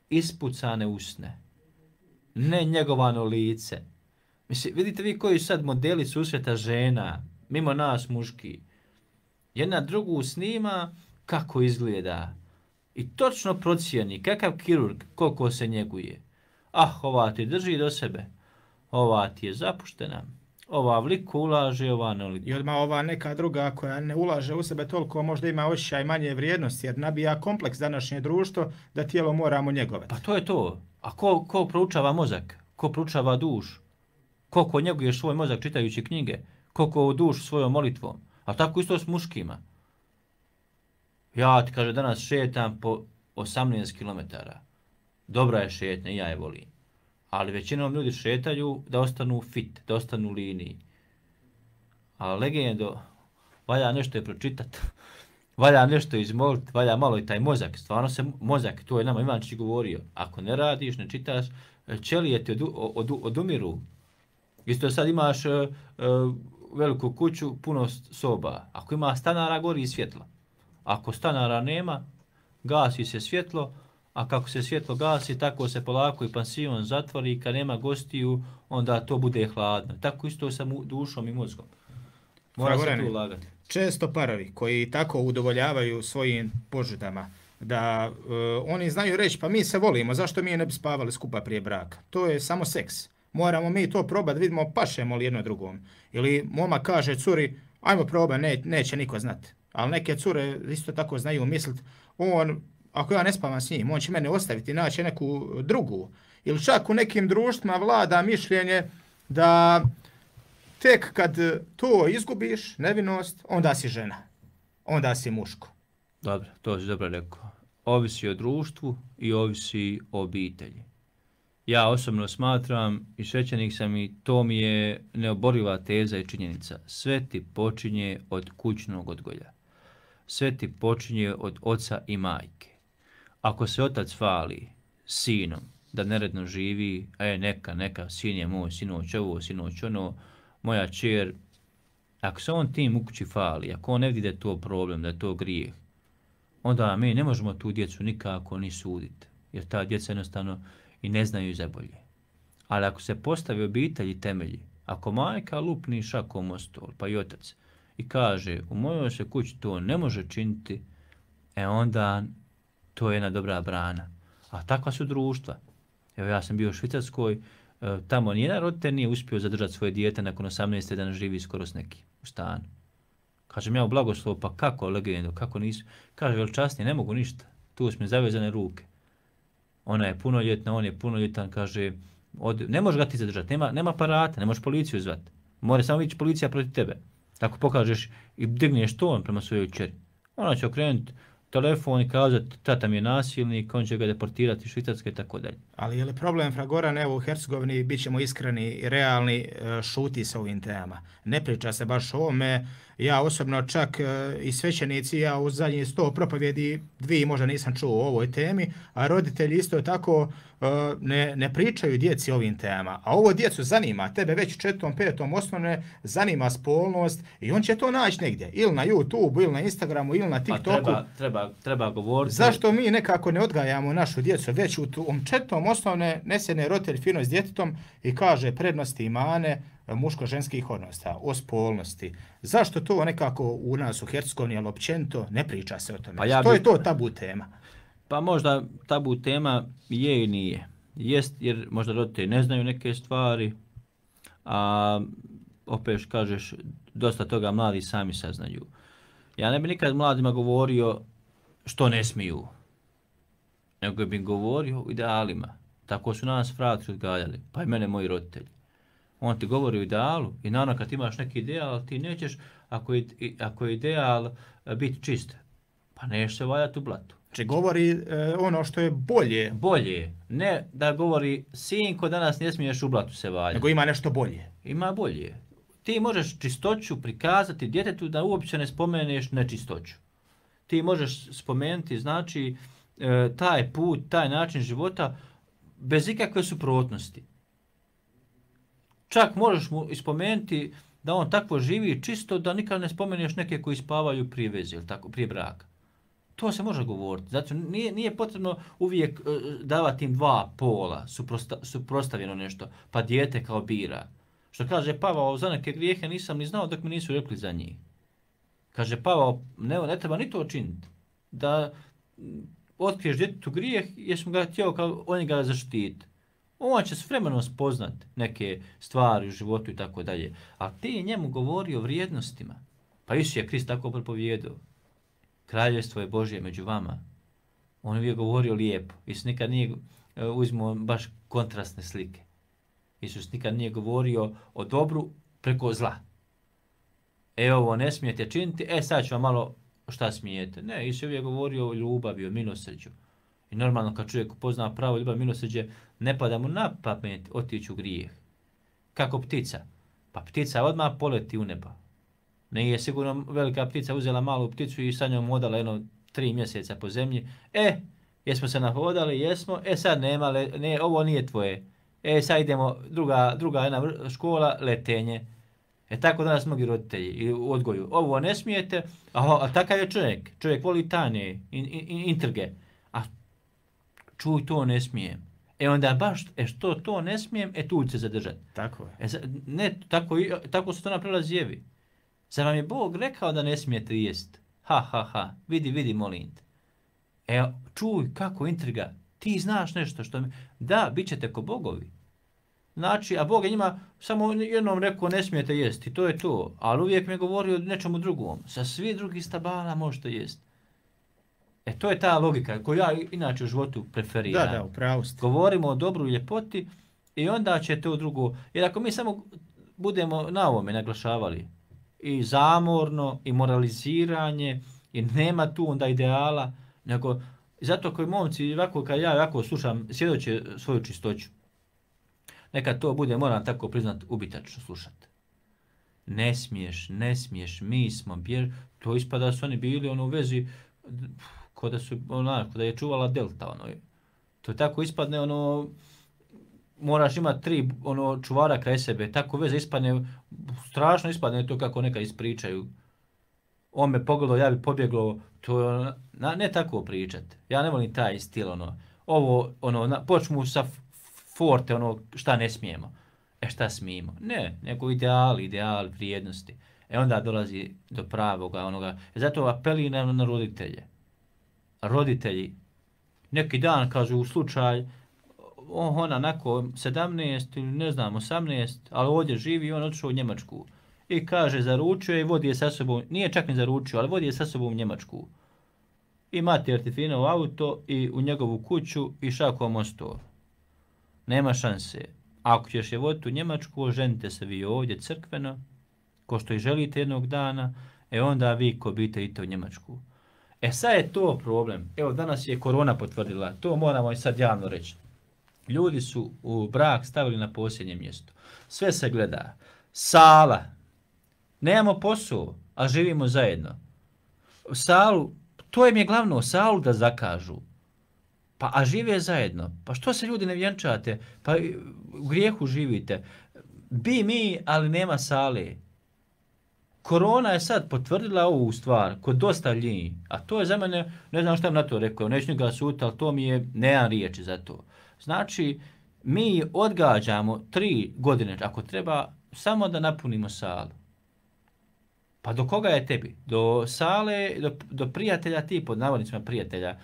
ispucane usne, ne njegovano lice. vidite vi koji sad modeli susreta žena, mimo nas muški. Jedna drugu snima kako izgleda, i točno procijeni kakav kirurg, koliko se njeguje. Ah, ova ti drži do sebe, ova ti je zapuštena, ova vliku ulaže, ova ne I odmah ova neka druga koja ne ulaže u sebe toliko možda ima osjećaj manje vrijednosti jer nabija kompleks današnje društvo da tijelo moramo njegovati. Pa to je to. A ko, ko proučava mozak? Ko proučava duš? Koliko njeguje svoj mozak čitajući knjige? Koliko duš svojom molitvom? A tako isto s muškima. Ja ti kažem, danas šetam po 18 km. Dobra je šetnja, ja je volim. Ali većinom ljudi šetaju da ostanu fit, da ostanu u liniji. A legendo, valja nešto je pročitat, valja nešto izmolit, valja malo i taj mozak. Stvarno se mozak, to je nama Ivančić govorio. Ako ne radiš, ne čitaš, ćelije ti odumiru. Isto sad imaš e, e, veliku kuću, puno soba. Ako ima stanara, gori i svjetla. Ako stanara nema, gasi se svjetlo, a kako se svjetlo gasi, tako se polako i pansion zatvori i kad nema gostiju, onda to bude hladno. Tako isto sa dušom i mozgom. Mora se tu ulagati. Često parovi koji tako udovoljavaju svojim požudama, da e, oni znaju reći pa mi se volimo, zašto mi ne bi spavali skupa prije braka? To je samo seks. Moramo mi to probati, vidimo pašemo li jedno drugom. Ili moma kaže curi, ajmo probaj, neće niko znati. Ali neke cure isto tako znaju misliti, on, ako ja ne spavam s njim, on će mene ostaviti, naći neku drugu. Ili čak u nekim društvima vlada mišljenje da tek kad to izgubiš, nevinost, onda si žena. Onda si muško. Dobro, to si dobro rekao. Ovisi o društvu i ovisi o obitelji. Ja osobno smatram i svećenik sam i to mi je neoboriva teza i činjenica. Sve ti počinje od kućnog odgoja sveti ti počinje od oca i majke. Ako se otac fali sinom, da neredno živi, je neka, neka, sin je moj, sinoć ovo, sinoć ono, moja čer, ako se on tim u kući fali, ako on ne vidi da je to problem, da je to grijeh, onda mi ne možemo tu djecu nikako ni suditi, jer ta djeca jednostavno i ne znaju za bolje. Ali ako se postavi obitelji temelji, ako majka lupni šakom o stol, pa i otac, i kaže u mojoj se kući to ne može činiti, e onda to je jedna dobra brana. A takva su društva. Evo ja sam bio u Švicarskoj, e, tamo nijedan roditelj nije uspio zadržati svoje dijete nakon 18. dana živi skoro s nekim u stanu. Kažem ja u blagoslov, pa kako legendu, kako nisu? Kaže, jel ne mogu ništa, tu su mi zavezane ruke. Ona je punoljetna, on je punoljetan, kaže, ne možeš ga ti zadržati, nema, nema aparata, ne možeš policiju zvati. može samo ići policija protiv tebe. Ako pokažeš i digneš ton prema svojoj čeri, ona će okrenuti telefon i kazati tata mi je nasilnik, on će ga deportirati iz Švicarske i tako dalje. Ali je li problem Fragoran, evo u Hercegovini, bit ćemo iskreni i realni, e, šuti se ovim temama. Ne priča se baš o ovome, ja osobno čak e, i svećenici, ja u zadnjih sto propovjedi dvi možda nisam čuo o ovoj temi, a roditelji isto tako e, ne, ne pričaju djeci ovim temama. A ovo djecu zanima, tebe već u četvrtom, petom, osnovne zanima spolnost i on će to naći negdje. Ili na YouTube, ili na Instagramu, ili na pa TikToku. Pa treba, treba, govoriti. Zašto mi nekako ne odgajamo našu djecu već u tom četvrtom osnovne nesene roditelj fino s djetetom i kaže prednosti i mane muško-ženskih odnosa, o spolnosti, Zašto to nekako u nas u Hercegovini, ali općenito, ne priča se o tome? Što pa je to tabu tema? Pa možda tabu tema je i nije. Jest jer možda roditelji ne znaju neke stvari, a opet kažeš dosta toga mladi sami saznaju. Ja ne bi nikad mladima govorio što ne smiju, nego bi govorio o idealima. Tako su nas frati odgajali, pa i mene moji roditelji on ti govori o idealu i naravno kad imaš neki ideal, ti nećeš, ako je, ideal e, biti čist, pa nećeš se valjati u blatu. Če znači, govori e, ono što je bolje. Bolje. Ne da govori, sinko danas ne smiješ u blatu se valjati. Nego ima nešto bolje. Ima bolje. Ti možeš čistoću prikazati djetetu da uopće ne spomeneš nečistoću. Ti možeš spomenuti, znači, e, taj put, taj način života bez ikakve suprotnosti. Čak možeš mu ispomenuti da on tako živi čisto da nikad ne spomeneš neke koji spavaju prije veze ili tako, prije braka. To se može govoriti. Zato nije, potrebno uvijek e, davati im dva pola, suprosta, suprostavljeno nešto, pa dijete kao bira. Što kaže Pavao, za neke grijehe nisam ni znao dok mi nisu rekli za njih. Kaže Pavao, ne, ne treba ni to činiti. Da otkriješ djetetu grijeh jer smo ga htio kao on ga zaštiti. On će s vremenom spoznat neke stvari u životu i tako dalje. A ti je njemu govori o vrijednostima. Pa Isus je Krist tako propovijedao. Kraljevstvo je Božje među vama. On je govorio lijepo. Isus nikad nije e, uzmo baš kontrastne slike. Isus nikad nije govorio o dobru preko zla. E ovo ne smijete činiti, e sad ću vam malo šta smijete. Ne, Isus je uvijek govorio o ljubavi, o milosrđu. I normalno kad čovjek upozna pravo ljubav milosrđe, ne pada mu na pamet otići u grijeh. Kako ptica. Pa ptica odmah poleti u nebo. Ne je sigurno velika ptica uzela malu pticu i sa njom odala jedno tri mjeseca po zemlji. E, jesmo se nahodali, jesmo, e sad nema, ne, ovo nije tvoje. E sad idemo, druga, druga jedna škola, letenje. E tako danas mnogi roditelji u odgoju. Ovo ne smijete, a, a takav je čovjek. Čovjek voli tanje, in, in, čuj to ne smijem. E onda baš, e što to ne smijem, e tu će se zadržati. Tako je. E ne, tako, tako su to napravila zjevi. Zar vam je Bog rekao da ne smijete jest? Ha, ha, ha, vidi, vidi, molim te. E, čuj, kako intriga, ti znaš nešto što Da, bit ćete ko bogovi. Znači, a Bog ima samo jednom rekao ne smijete jesti, to je to. Ali uvijek mi govori govorio o nečemu drugom. Sa svi drugih stabala možete jesti. E to je ta logika koju ja inače u životu preferiram. Da, da, upravo Govorimo o dobru ljepoti i onda će u drugo... Jer ako mi samo budemo na ovome naglašavali i zamorno i moraliziranje i nema tu onda ideala, nego zato koji momci ovako kad ja ovako slušam svjedoče svoju čistoću. Neka to bude, moram tako priznat, ubitačno slušati. Ne smiješ, ne smiješ, mi smo, to ispada da su oni bili ono u vezi, ko da, su, onako je čuvala delta. Ono. To je tako ispadne ono, moraš imati tri ono, čuvara kraj sebe, tako veze ispadne, strašno ispadne to kako neka ispričaju. On me pogledao, ja bi pobjeglo, to ono, ne tako pričat. Ja ne volim taj stil, ono, ovo, ono, na, počmu sa forte, ono, šta ne smijemo. E šta smijemo? Ne, neko ideal, ideal, vrijednosti. E onda dolazi do pravoga onoga. E, zato apeliram na roditelje roditelji neki dan, kažu, u slučaj, oh, ona nakon 17 ili ne znam 18, ali ovdje živi on otišao u Njemačku. I kaže, zaručio je i vodi je sa sobom, nije čak ni zaručio, ali vodi je sa sobom u Njemačku. I mati Artifina u auto i u njegovu kuću i šako mosto. Nema šanse. Ako ćeš je voditi u Njemačku, oženite se vi ovdje crkveno, ko što i želite jednog dana, e onda vi ko bite i u Njemačku. E sad je to problem. Evo danas je korona potvrdila, to moramo i sad javno reći. Ljudi su u brak stavili na posljednje mjesto. Sve se gleda. Sala. Nemamo posao, a živimo zajedno. Salu, to im je glavno, salu da zakažu. Pa a žive zajedno. Pa što se ljudi ne vjenčate? Pa u grijehu živite. Bi mi, ali nema sale korona je sad potvrdila ovu stvar kod dosta ljudi, a to je za mene, ne znam šta bi na to rekao, neću ga suta, ali to mi je nema riječi za to. Znači, mi odgađamo tri godine, ako treba, samo da napunimo salu. Pa do koga je tebi? Do sale, do, prijatelja ti, pod navodnicima prijatelja.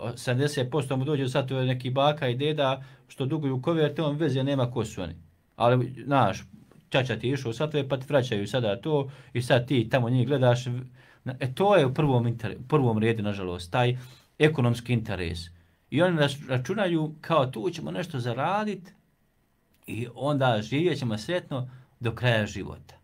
70% mu dođe sad neki baka i deda što duguju koverte, on veze nema ko su oni. Ali, znaš, čača ti išao satve pa ti vraćaju sada to i sad ti tamo njih gledaš. E to je u prvom, u prvom redu, nažalost, taj ekonomski interes. I oni računaju kao tu ćemo nešto zaraditi i onda živjet ćemo sretno do kraja života.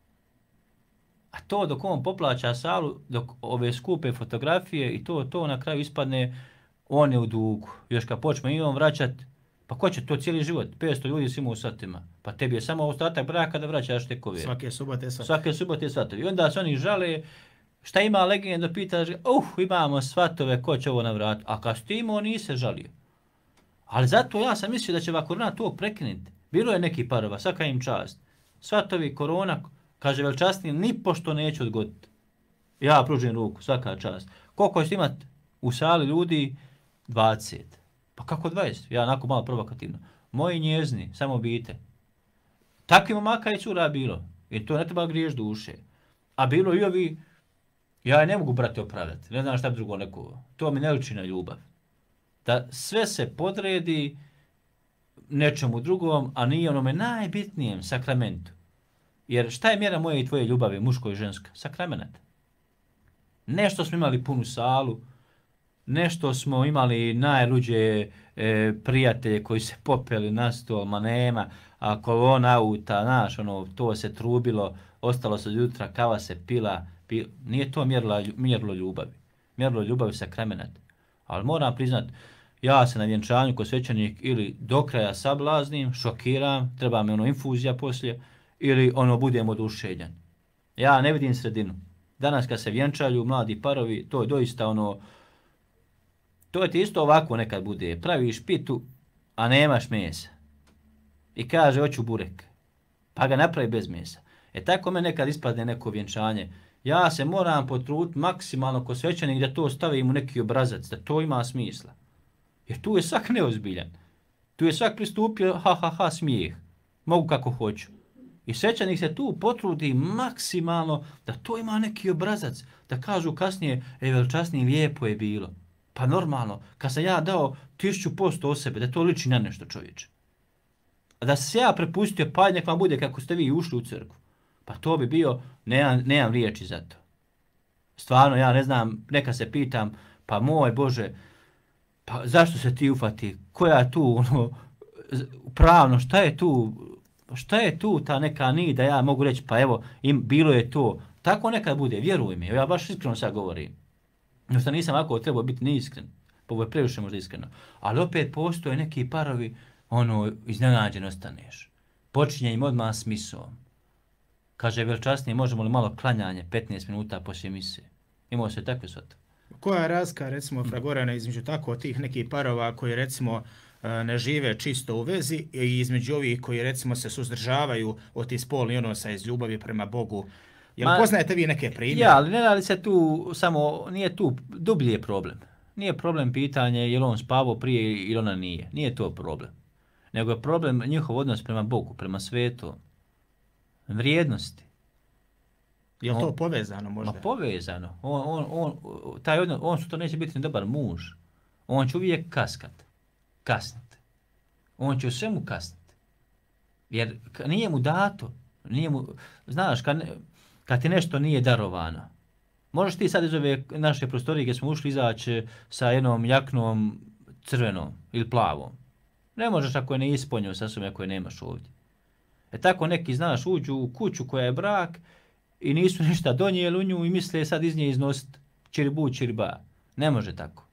A to dok on poplaća salu, dok ove skupe fotografije i to, to na kraju ispadne, on je u dugu. Još kad počne i on vraćati, pa ko će to cijeli život? 500 ljudi svima u satima. Pa tebi je samo ostatak braka da vraćaš te kove. Svake subote svatovi Svake subote I onda se oni žale, šta ima da pitaš, uh, imamo svatove, ko će ovo navratiti. A kad ste imao, se žalio. Ali zato ja sam mislio da će vam korona to prekinuti. Bilo je neki parova, svaka im čast. Svatovi korona, kaže velčasni, ni pošto neću odgoditi. Ja pružim ruku, svaka čast. Koliko ćete imati u sali ljudi? 20. Pa kako 20? Ja onako malo provokativno. Moji njezni, samo bite. Takvi momaka i cura bilo. I to ne treba griješ duše. A bilo i ovi, ja ne mogu brate opravdati. Ne znam šta bi drugo neko. To mi ne liči na ljubav. Da sve se podredi nečemu drugom, a nije onome najbitnijem sakramentu. Jer šta je mjera moje i tvoje ljubavi, muško i ženska? Sakramenat. Nešto smo imali punu salu, nešto smo imali najluđe e, prijatelje koji se popeli na stol, ma nema, a kolona auta, znaš, ono, to se trubilo, ostalo se jutra, kava se pila, nije to mjerlo ljubavi. Mjerlo ljubavi sa kremenat. Ali moram priznat, ja se na vjenčanju ko svećenik ili do kraja sablaznim, šokiram, treba mi ono infuzija poslije, ili ono budem oduševljen. Ja ne vidim sredinu. Danas kad se vjenčaju mladi parovi, to je doista ono, to ti isto ovako nekad bude. Praviš pitu, a nemaš mesa. I kaže, hoću burek. Pa ga napravi bez mesa. E tako me nekad ispadne neko vjenčanje. Ja se moram potruditi maksimalno ko svećanik da to stavim u neki obrazac, da to ima smisla. Jer tu je svak neozbiljan. Tu je svak pristupio, ha, ha, ha, smijeh. Mogu kako hoću. I svećenik se tu potrudi maksimalno da to ima neki obrazac. Da kažu kasnije, e, veličasni, lijepo je bilo. Pa normalno, kad sam ja dao tisuću posto o sebe, da to liči na nešto čovječe. Da se ja prepustio, pa nek vam bude kako ste vi ušli u crkvu. Pa to bi bio, nemam, nemam riječi za to. Stvarno, ja ne znam, neka se pitam, pa moj Bože, pa zašto se ti ufati? Koja je tu, ono, pravno, šta je tu, šta je tu ta neka ni da ja mogu reći, pa evo, bilo je to. Tako nekad bude, vjeruj mi, ja baš iskreno sad govorim. No što nisam ovako trebao biti neiskren. Pa ovo je previše možda iskreno. Ali opet postoje neki parovi, ono, iznenađen ostaneš. Počinje im odmah s misom. Kaže, veličasnije možemo li malo klanjanje 15 minuta poslije mise. Imao se takve svata. Koja je razlika, recimo, Fragorana između tako tih nekih parova koji, recimo, e, ne žive čisto u vezi i između ovih koji, recimo, se suzdržavaju od tih spolnih odnosa iz ljubavi prema Bogu Jel Ma, poznajete vi neke primjere? Ja, ali ne radi se tu samo, nije tu, dublji je problem. Nije problem pitanje je on spavao prije ili ona nije. Nije to problem. Nego je problem njihov odnos prema Bogu, prema svetu, vrijednosti. Je li to povezano možda? Ma povezano. On, taj odnos, on su to neće biti ni dobar muž. On će uvijek kaskat. Kasnit. On će u svemu kasniti. Jer nije mu dato. Nije mu, znaš, kad, kad ti nešto nije darovano, možeš ti sad iz ove naše prostorije gdje smo ušli izaći sa jednom jaknom crvenom ili plavom. Ne možeš ako je ne ispunio sa sobom ako je nemaš ovdje. E tako neki, znaš, uđu u kuću koja je brak i nisu ništa donijeli u nju i misle sad iz nje iznositi čiribu, čiriba. Ne može tako.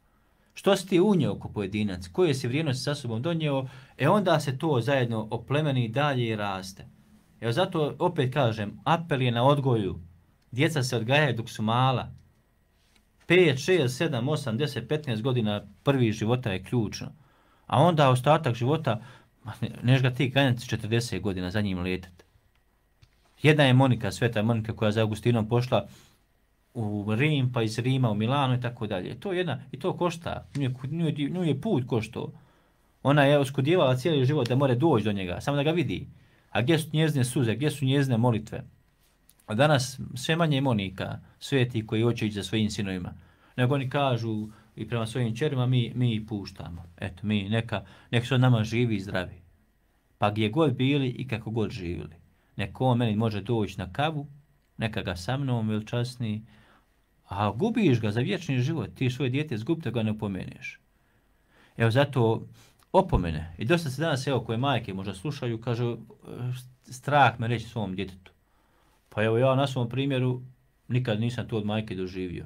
Što si ti unio ko pojedinac, koje si vrijednosti sa sobom donio, e onda se to zajedno oplemeni dalje i raste zato opet kažem, apel je na odgoju. Djeca se odgajaju dok su mala. 5, 6, 7, 8, 10, 15 godina prvih života je ključno. A onda ostatak života, neš ga ti ganjati 40 godina, za njim letet. Jedna je Monika, sveta Monika koja je za Augustinom pošla u Rim, pa iz Rima u Milano i tako dalje. To jedna, i to košta, nju, je put košto. Ona je oskudjevala cijeli život da more doći do njega, samo da ga vidi. A gdje su njezne suze, gdje su njezne molitve? A danas sve manje ima sveti koji hoće ići za svojim sinovima. Nego oni kažu i prema svojim čerima mi, mi puštamo. Eto, mi neka, se od nama živi i zdravi. Pa gdje god bili i kako god živili. Neko on meni može doći na kavu, neka ga sa mnom ili a gubiš ga za vječni život, ti svoje dijete zgubite ga ne pomeniš. Evo zato opomene. I dosta se danas, evo, koje majke možda slušaju, kažu, e, strah me reći svom djetetu. Pa evo, ja na svom primjeru nikad nisam to od majke doživio.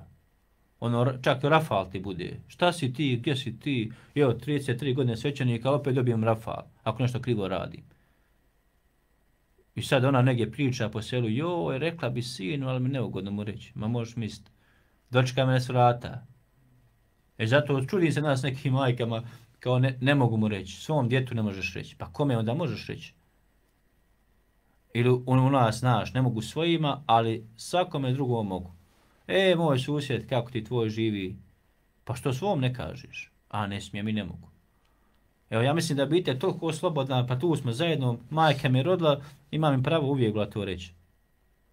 Ono, čak i rafal ti bude. Šta si ti, gdje si ti? Evo, 33 godine svećenika, opet dobijem rafal, ako nešto krivo radim. I sad ona negdje priča po selu, joj, rekla bi sinu, ali mi neugodno mu reći. Ma možeš misliti, Dočka me s vrata. E zato čudim se nas nekim majkama kao ne, mogu mu reći, svom djetu ne možeš reći. Pa kome onda možeš reći? Ili u, nas, znaš, ne mogu svojima, ali svakome drugom mogu. E, moj susjed, kako ti tvoj živi? Pa što svom ne kažeš? A ne smijem mi ne mogu. Evo, ja mislim da bite toliko slobodna, pa tu smo zajedno, majka me rodila, imam im pravo uvijek to reći.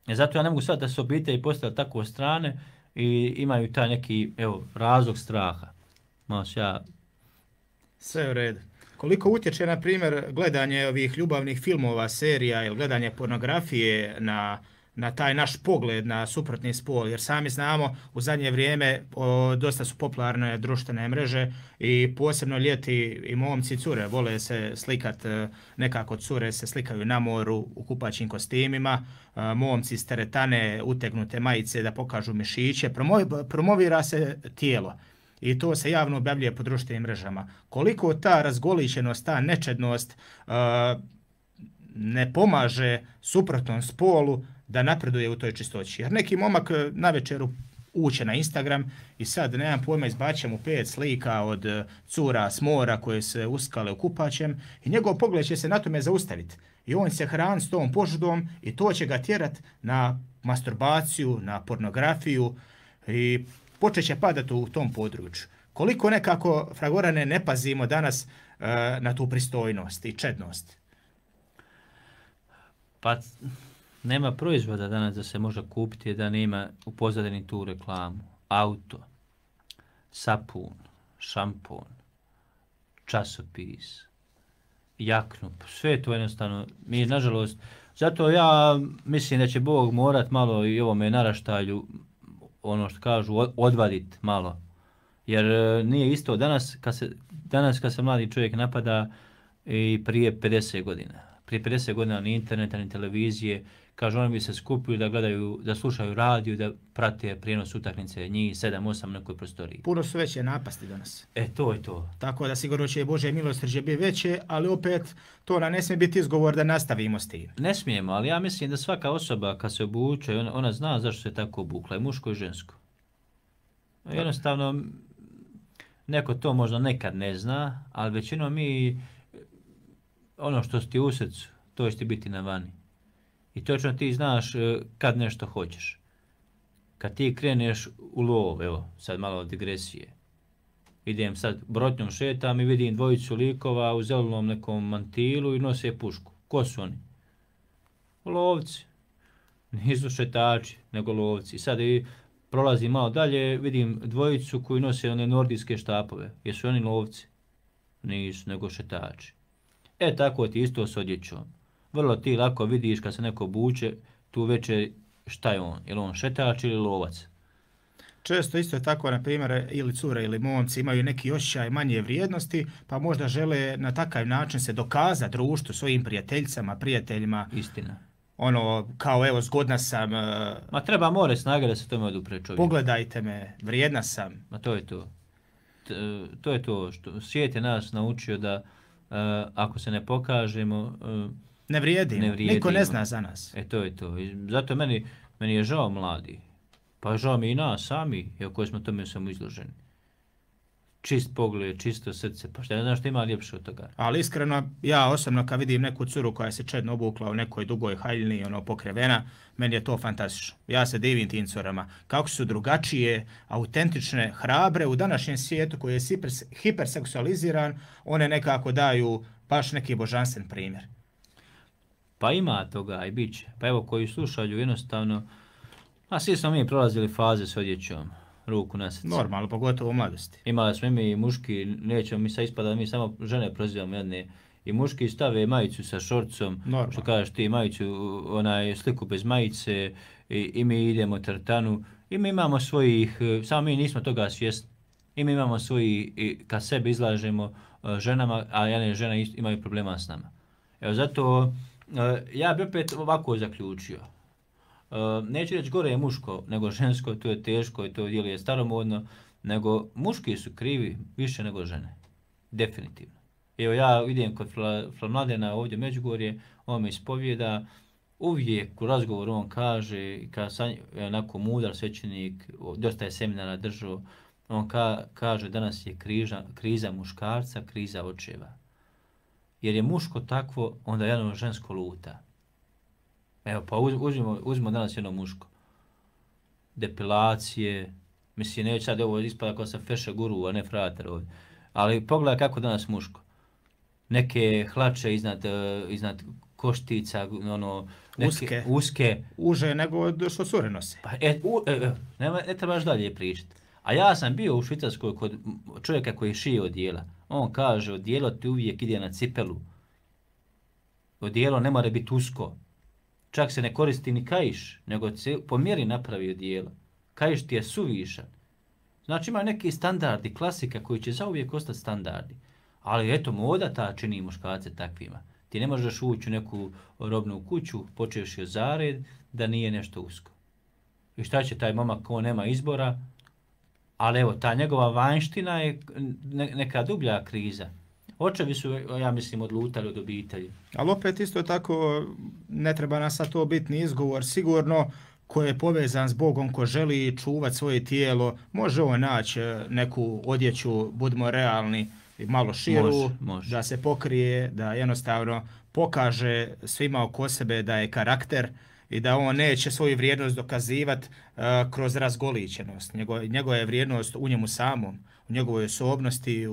E, zato ja ne mogu sad da se obitelji postale tako strane i imaju taj neki, evo, razlog straha. ma ja sve u redu. Koliko utječe, na primjer, gledanje ovih ljubavnih filmova, serija ili gledanje pornografije na, taj naš pogled na suprotni spol, jer sami znamo u zadnje vrijeme dosta su popularne društvene mreže i posebno ljeti i momci cure vole se slikat, e, nekako cure se slikaju na moru u kupaćim kostimima, e, momci s teretane utegnute majice da pokažu mišiće, promovira se tijelo i to se javno objavljuje po društvenim mrežama. Koliko ta razgoličenost, ta nečednost uh, ne pomaže suprotnom spolu da napreduje u toj čistoći. Jer neki momak uh, na večeru uće na Instagram i sad, nemam pojma, izbaća mu pet slika od uh, cura s mora koje se uskale u kupaćem i njegov pogled će se na tome zaustaviti. I on se hran s tom požudom i to će ga tjerat na masturbaciju, na pornografiju i će padati u tom području. Koliko nekako, Fragorane, ne pazimo danas e, na tu pristojnost i čednost? Pa nema proizvoda danas da se može kupiti da nema u pozadini tu reklamu. Auto, sapun, šampon, časopis, jaknu, sve je to jednostavno. Mi, nažalost, zato ja mislim da će Bog morat malo i ovome naraštalju ono što kažu, odvadit malo. Jer e, nije isto danas kad se, danas kad se mladi čovjek napada i prije 50 godina. Prije 50 godina ni interneta, ni televizije, Kažu, oni bi se skupili da gledaju, da slušaju radiju, da prate prijenos utakmice njih 7-8 nekoj prostoriji. Puno su veće napasti danas. E, to je to. Tako da sigurno će Bože milostrđe biti veće, ali opet to nam ne smije biti izgovor da nastavimo s tim. Ne smijemo, ali ja mislim da svaka osoba kad se obuče, ona, ona zna zašto se tako obukla, i muško i žensko. Jednostavno, neko to možda nekad ne zna, ali većinom mi ono što ti u to će biti na vani i točno ti znaš e, kad nešto hoćeš. Kad ti kreneš u lov, evo, sad malo digresije. Idem sad brotnjom šetam i vidim dvojicu likova u zelenom nekom mantilu i nose pušku. Ko su oni? Lovci. Nisu šetači, nego lovci. Sad i prolazim malo dalje, vidim dvojicu koji nose one nordijske štapove. Jesu oni lovci? Nisu, nego šetači. E tako ti isto s odjećom vrlo ti lako vidiš kad se neko buče, tu već šta je on, je on šetač ili lovac. Često isto je tako, na primjer, ili cure ili momci imaju neki osjećaj manje vrijednosti, pa možda žele na takav način se dokazati društvu, svojim prijateljcama, prijateljima. Istina. Ono, kao evo, zgodna sam. E, Ma treba more snage da se tome odupre Pogledajte me, vrijedna sam. Ma to je to. E, to je to. Što, svijet je nas naučio da e, ako se ne pokažemo, ne vrijedi. Ne Niko ne zna za nas. E to je to. zato meni, meni je žao mladi. Pa žao mi i nas sami, kojoj smo tome samo izloženi. Čist pogled, čisto srce, pa šta ne znam što ima ljepše od toga. Ali iskreno, ja osobno kad vidim neku curu koja se čedno obukla u nekoj dugoj i ono pokrevena, meni je to fantastično. Ja se divim tim curama. Kako su drugačije, autentične, hrabre u današnjem svijetu koji je hiperseksualiziran, one nekako daju baš neki božanstven primjer. Pa ima toga i bit će. Pa evo koji slušaju jednostavno, a svi smo mi prolazili faze s odjećom, ruku na srce. Normalno, pogotovo u mladosti. Imali smo i mi muški, nećemo mi sad ispada da mi samo žene prozivamo jedne. I muški stave majicu sa šorcom, što kažeš ti, majicu, onaj sliku bez majice, i, i mi idemo tretanu, I mi imamo svojih, samo mi nismo toga svjesni. I mi imamo svoji, i kad sebe izlažemo e, ženama, a jedne žene imaju problema s nama. Evo zato E, ja bi opet ovako zaključio. E, neću reći gore je muško, nego žensko, to je teško to je staromodno, nego muški su krivi više nego žene. Definitivno. Evo ja vidim kod Flamladena ovdje Međugorje, on mi ispovijeda, uvijek u razgovoru on kaže, kad sam onako e, mudar svećenik, dosta je seminara držao, on kaže danas je kriza muškarca, kriza očeva jer je muško takvo, onda jedno žensko luta. Evo, pa uzmimo, danas jedno muško. Depilacije, mislim, neću sad ovo ispada kao sam feša guru, a ne frater ovdje. Ali pogledaj kako danas muško. Neke hlače iznad, e, iznad koštica, ono, uske. uske. Uže nego što su nose. Pa, e, e, e, nema, ne trebaš dalje pričati. A ja sam bio u Švicarskoj kod čovjeka koji šije dijela. On kaže, odijelo ti uvijek ide na cipelu. Odijelo ne mora biti usko. Čak se ne koristi ni kajiš, nego se po mjeri napravi odijelo. Kajiš ti je suvišan. Znači ima neki standardi, klasika koji će zauvijek ostati standardi. Ali eto, moda ta čini muškarce takvima. Ti ne možeš ući u neku robnu kuću, počeš od zared, da nije nešto usko. I šta će taj momak ko nema izbora, ali evo, ta njegova vanština je neka dublja kriza. Očevi su, ja mislim, odlutali od obitelji. Ali opet isto tako, ne treba nas sad to ni izgovor. Sigurno ko je povezan s Bogom, ko želi čuvati svoje tijelo, može on naći e, neku odjeću, budimo realni, malo širu, da se pokrije, da jednostavno pokaže svima oko sebe da je karakter i da on neće svoju vrijednost dokazivati e, kroz razgoličenost. njegova je vrijednost u njemu samom, u njegovoj osobnosti,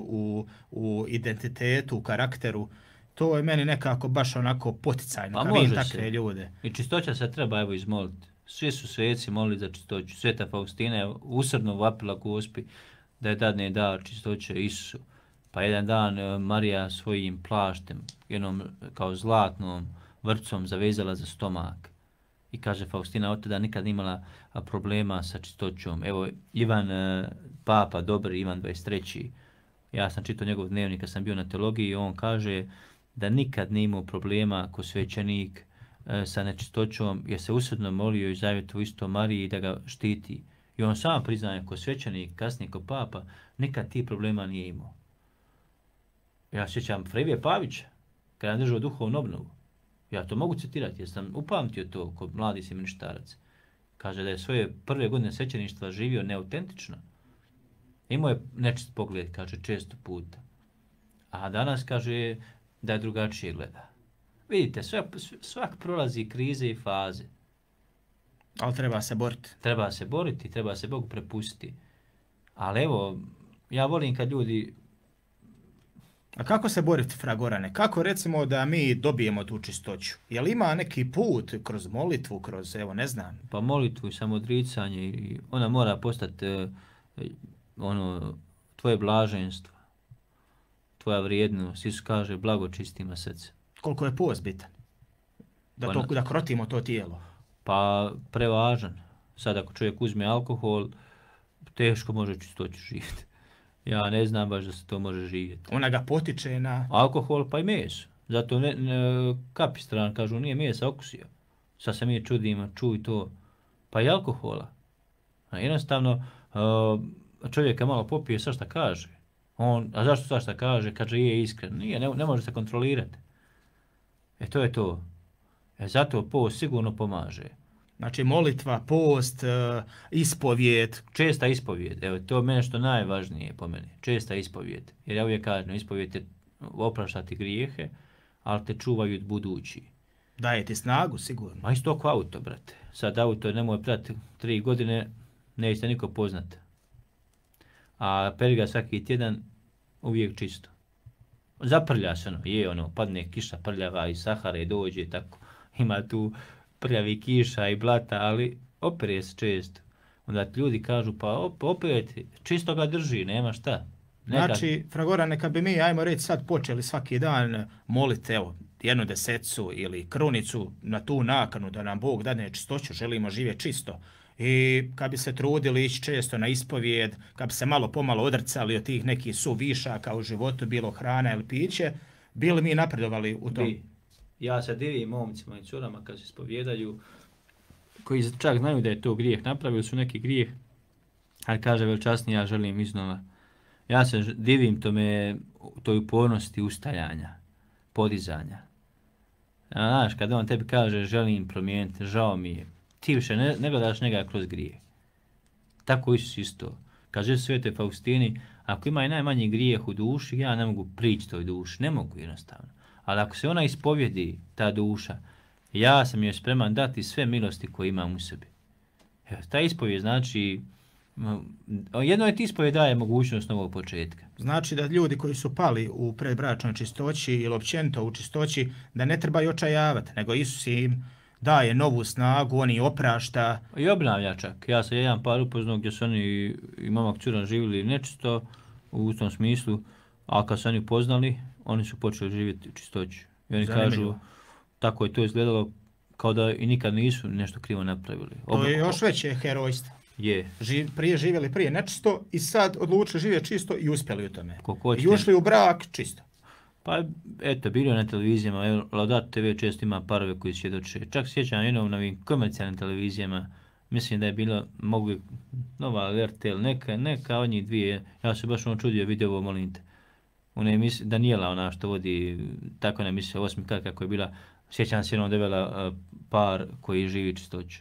u, identitetu, u karakteru. To je meni nekako baš onako poticajno, pa može ljude. I čistoća se treba evo izmoliti. Svi su sveci molili za čistoću. Sveta Faustina je usrdno vapila gospi da je dadne da čistoće Isu. Pa jedan dan e, Marija svojim plaštem, jednom e, kao zlatnom vrcom zavezala za stomak. I kaže Faustina od tada nikad imala problema sa čistoćom. Evo, Ivan e, Papa, dobri Ivan 23. Ja sam čitao njegov dnevnik kad sam bio na teologiji i on kaže da nikad nije imao problema ko svećenik e, sa nečistoćom jer se usredno molio i u isto Mariji da ga štiti. I on sam priznaje ko svećenik, kasnije ko papa, nikad ti problema nije imao. Ja sjećam Frevije Pavića, kada je držao duhovnu obnovu. Ja to mogu citirati jer sam upamtio to kod mladi semeništarac. Kaže da je svoje prve godine sećeništva živio neautentično. Imao je nečist pogled, kaže, često puta. A danas kaže da je drugačije gleda. Vidite, svak, svak prolazi krize i faze. Ali treba se boriti. Treba se boriti, treba se Bogu prepustiti. Ali evo, ja volim kad ljudi a kako se boriti, Fragorane? Kako recimo da mi dobijemo tu čistoću? Jel ima neki put kroz molitvu, kroz, evo, ne znam? Pa molitvu i samodricanje, i ona mora postati e, e, ono, tvoje blaženstvo, tvoja vrijednost. Isus kaže, blago čistima srce. Koliko je post bitan? Da, pa da krotimo to tijelo? Pa prevažan. Sad ako čovjek uzme alkohol, teško može čistoću živjeti. Ja ne znam baš da se to može živjeti. Ona ga potiče na... Alkohol pa i meso. Zato ne, kapistran kažu nije mesa okusio. Sad se mi čudimo, čuj to. Pa i alkohola. A jednostavno, čovjeka malo popije sa kaže. On, a zašto sa kaže? Kaže je iskren. Nije, ne, može se kontrolirati. E to je to. E zato po sigurno pomaže. Znači molitva, post, e, ispovijed. Česta ispovijed, evo to je mene što najvažnije po meni, česta ispovijed. Jer ja uvijek kažem, ispovijed je opraštati grijehe, ali te čuvaju od budući. Dajete snagu, sigurno. Ma isto kao auto, brate. Sad auto nemoj prati tri godine, neće niko poznat. A peri ga svaki tjedan uvijek čisto. Zaprlja se ono, je ono, padne kiša prljava i Sahare dođe tako. Ima tu prljavi kiša i blata, ali opere se često. Onda ljudi kažu, pa op, opet, čisto ga drži, nema šta. Znači, Fragora, neka bi mi, ajmo reći, sad počeli svaki dan moliti, evo, jednu desecu ili krunicu na tu nakanu da nam Bog dadne čistoću, želimo živjeti čisto. I kad bi se trudili ići često na ispovijed, kad bi se malo pomalo odrcali od tih nekih suvišaka u životu, bilo hrana ili piće, bili mi napredovali u tom? Ja se divim momcima i curama kad se ispovijedaju, koji čak znaju da je to grijeh, napravili su neki grijeh, ali kaže veličasni ja želim iznova. Ja se divim tome, toj upornosti ustajanja, podizanja. znaš, kad on tebi kaže želim promijeniti, žao mi je, ti više ne, gledaš njega kroz grije. Tako Isus isto. Kaže svete Faustini, ako ima i najmanji grijeh u duši, ja ne mogu prići toj duši, ne mogu jednostavno. Ali ako se ona ispovjedi, ta duša, ja sam joj spreman dati sve milosti koje imam u sebi. Evo, ta ispovjed znači, jedno je ti ispovjed daje mogućnost novog početka. Znači da ljudi koji su pali u predbračnoj čistoći ili općenito u čistoći, da ne trebaju očajavati, nego Isus im daje novu snagu, On oni oprašta. I obnavlja čak. Ja sam jedan par upoznao gdje su oni i momak Curan živjeli nečisto u tom smislu, a kad su oni poznali, oni su počeli živjeti u čistoću. I oni kažu, tako je to izgledalo kao da i nikad nisu nešto krivo napravili. to je još veće herojstvo. Je. prije živjeli prije nečisto i sad odlučili živjeti čisto i uspjeli u tome. I ušli u brak čisto. Pa eto, bilo na televizijama, Laudat TV često ima parove koji svjedoče. Čak sjećam jednom na ovim komercijalnim televizijama, mislim da je bilo mogu nova RTL, neka, neka od njih dvije. Ja se baš ono čudio video ovo, molim ona emisija, Daniela, ona što vodi tako na emisija osmi kako je bila, sjećam se jednom dovela e, par koji živi čistoću.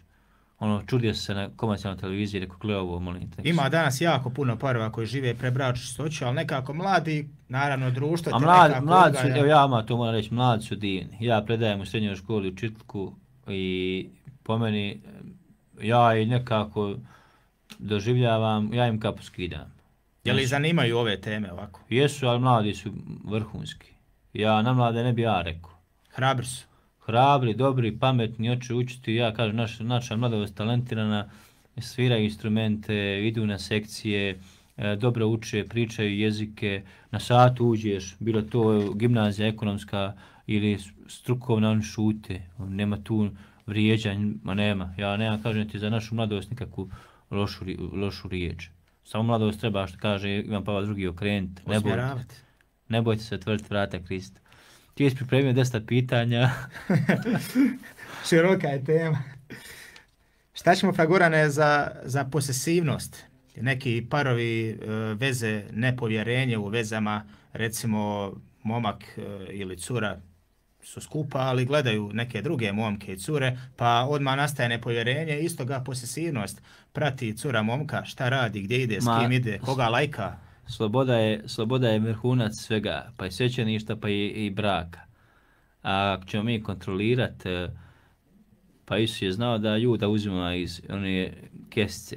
Ono, čudio se na komercijalnoj televiziji, rekao, gle ovo, molim te. Ima danas jako puno parova koji žive prebrač čistoću, ali nekako mladi, naravno društvo... A mlad, su, evo ja ma to moram reći, mladi su divni. Ja predajem u srednjoj školi u Čitku i po meni, ja i nekako doživljavam, ja im kapu skidam je li zanimaju ove teme ovako? Jesu, ali mladi su vrhunski. Ja na mlade ne bi ja rekao. Hrabri su. Hrabri, dobri, pametni, oće učiti. Ja kažem, naš, naša mladost talentirana, sviraju instrumente, idu na sekcije, e, dobro uče, pričaju jezike, na satu uđeš, bilo to gimnazija ekonomska ili strukovna, on šute, nema tu vrijeđanja, nema. Ja nema, kažem ti, za našu mladost nikakvu lošu riječ. Samo mladost treba, što kaže Ivan Pavel drugi okrenuti. Ne bojte, se otvoriti vrata Krista. Ti je pripremio dosta pitanja. Široka je tema. Šta ćemo, Fragorane, za, za posesivnost? Neki parovi e, veze nepovjerenje u vezama, recimo momak e, ili cura su skupa, ali gledaju neke druge momke i cure, pa odmah nastaje nepovjerenje, isto ga posesivnost prati cura momka, šta radi, gdje ide, s kim ide, koga lajka. Sloboda je, sloboda je vrhunac svega, pa i svećeništa, pa i, i braka. A ako ćemo mi kontrolirati, eh, pa Isus je znao da juda uzima iz one kesce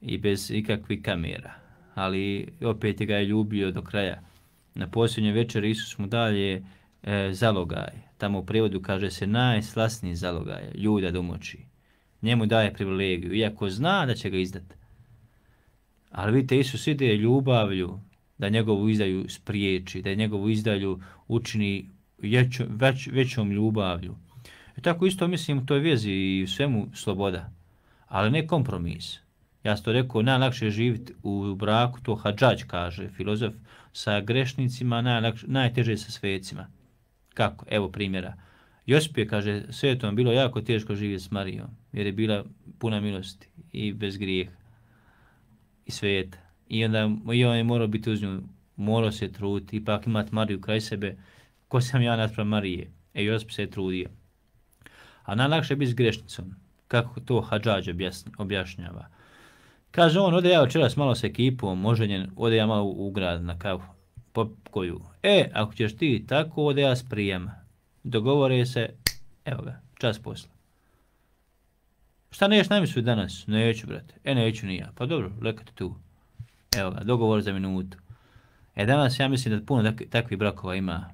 i bez ikakvih kamera, ali opet ga je ljubio do kraja. Na posljednjoj večer Isus mu dalje E, zalogaj, tamo u prevodu kaže se najslasniji zalogaj, ljuda domoći. Njemu daje privilegiju, iako zna da će ga izdati. Ali vidite, Isus ide ljubavlju da njegovu izdaju spriječi, da njegovu izdaju učini većom ljubavlju. I e tako isto mislim u toj vezi i u svemu sloboda, ali ne kompromis. Ja sam to rekao, najlakše je živjeti u braku, to hađač kaže, filozof, sa grešnicima, najlakše, najteže sa svecima. Kako? Evo primjera. Josip je, kaže, svetom bilo jako teško živjeti s Marijom, jer je bila puna milosti i bez grijeha i svijeta. I onda i on je morao biti uz nju, morao se truti, ipak imati Mariju kraj sebe, ko sam ja naspram Marije. E, Josip se je trudio. A najlakše je biti s grešnicom, kako to Hadžađ objašnjava. Kaže on, ode ja večeras malo s ekipom, može ode ja malo u grad na kavu. E, ako ćeš ti tako, onda ja sprijem. Dogovore se, evo ga, čas posla. Šta neš su danas? Neću, brate. E, neću ni ja. Pa dobro, lekati tu. Evo ga, dogovor za minutu. E, danas ja mislim da puno takvih brakova ima.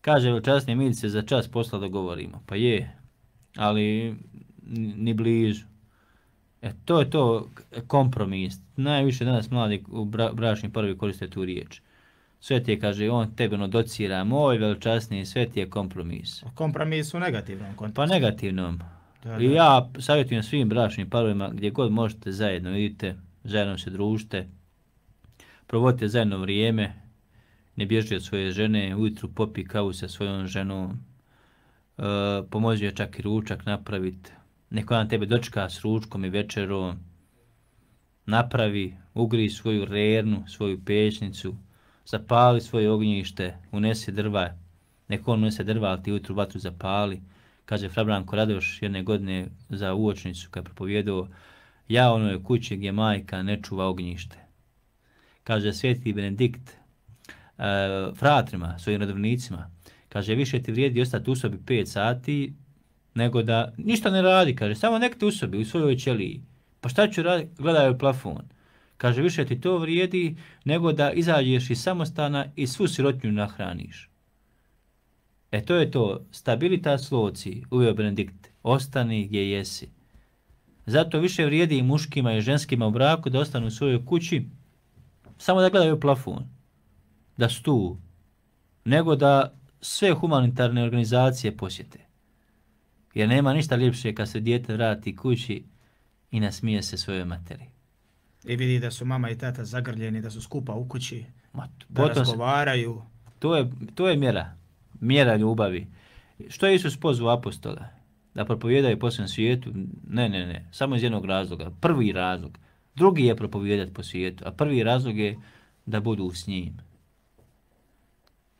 Kaže, časni milice, za čas posla dogovorimo. Pa je, ali ni blizu. E, to je to kompromis. Najviše danas mladi u brašnji prvi koriste tu riječ. Svet je, kaže, on tebe ono docira, moj veličasni svet je kompromis. Kompromis u negativnom kontekstu. Pa negativnom. ja savjetujem svim bračnim parovima gdje god možete zajedno idite, zajedno se družite, provodite zajedno vrijeme, ne bježi od svoje žene, ujutru popi kavu sa svojom ženom, e, pomozi joj čak i ručak napraviti, neko nam tebe dočka s ručkom i večerom, napravi, ugri svoju rernu, svoju pećnicu, zapali svoje ognjište, unesi drva, neko on unese drva, ali ti ujutru zapali. Kaže Frabranko Radoš jedne godine za uočnicu kad propovjedao, ja je kući gdje majka ne čuva ognjište. Kaže sveti Benedikt e, fratrima, svojim radovnicima, kaže više ti vrijedi ostati u sobi 5 sati nego da ništa ne radi, kaže, samo nek te u sobi, u svojoj ćeliji. Pa šta ću raditi? Gledaju ovaj plafon. Kaže, više ti to vrijedi nego da izađeš iz samostana i svu sirotnju nahraniš. E to je to, stabilita sloci, uveo Benedikt, ostani gdje jesi. Zato više vrijedi i muškima i ženskima u braku da ostanu u svojoj kući, samo da gledaju plafon, da stu, nego da sve humanitarne organizacije posjete. Jer nema ništa ljepše kad se dijete vrati kući i nasmije se svojoj materiji i vidi da su mama i tata zagrljeni, da su skupa u kući, Ma, da razgovaraju. To je, to je mjera, mjera ljubavi. Što je Isus pozvao apostola? Da propovijedaju po svijetu? Ne, ne, ne, samo iz jednog razloga. Prvi razlog. Drugi je propovijedati po svijetu, a prvi razlog je da budu s njim.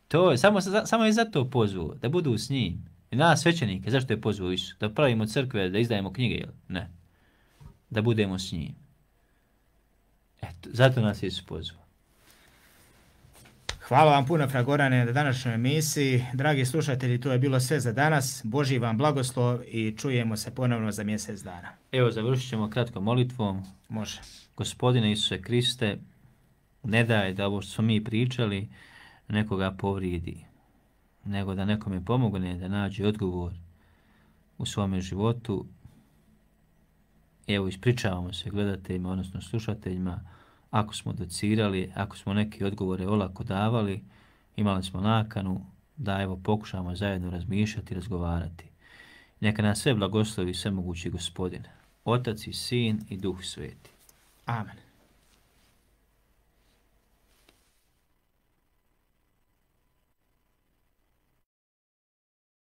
To je, samo, samo je zato pozvao, da budu s njim. I nas svećenike, zašto je pozvao Isus? Da pravimo crkve, da izdajemo knjige, jel? Ne. Da budemo s njim. Eto, zato nas Isus pozvao. Hvala vam puno, Fragorane, na današnjoj emisiji. Dragi slušatelji, to je bilo sve za danas. Boži vam blagoslov i čujemo se ponovno za mjesec dana. Evo, završit ćemo kratkom molitvom. Može. Gospodine Isuse Kriste, ne daj da ovo što smo mi pričali nekoga povrijedi, nego da nekome pomogne da nađe odgovor u svome životu Evo, ispričavamo se gledateljima, odnosno slušateljima, ako smo docirali, ako smo neke odgovore olako davali, imali smo nakanu da evo pokušamo zajedno razmišljati i razgovarati. Neka nas sve blagoslovi svemogući gospodin, Otac i Sin i Duh Sveti. Amen.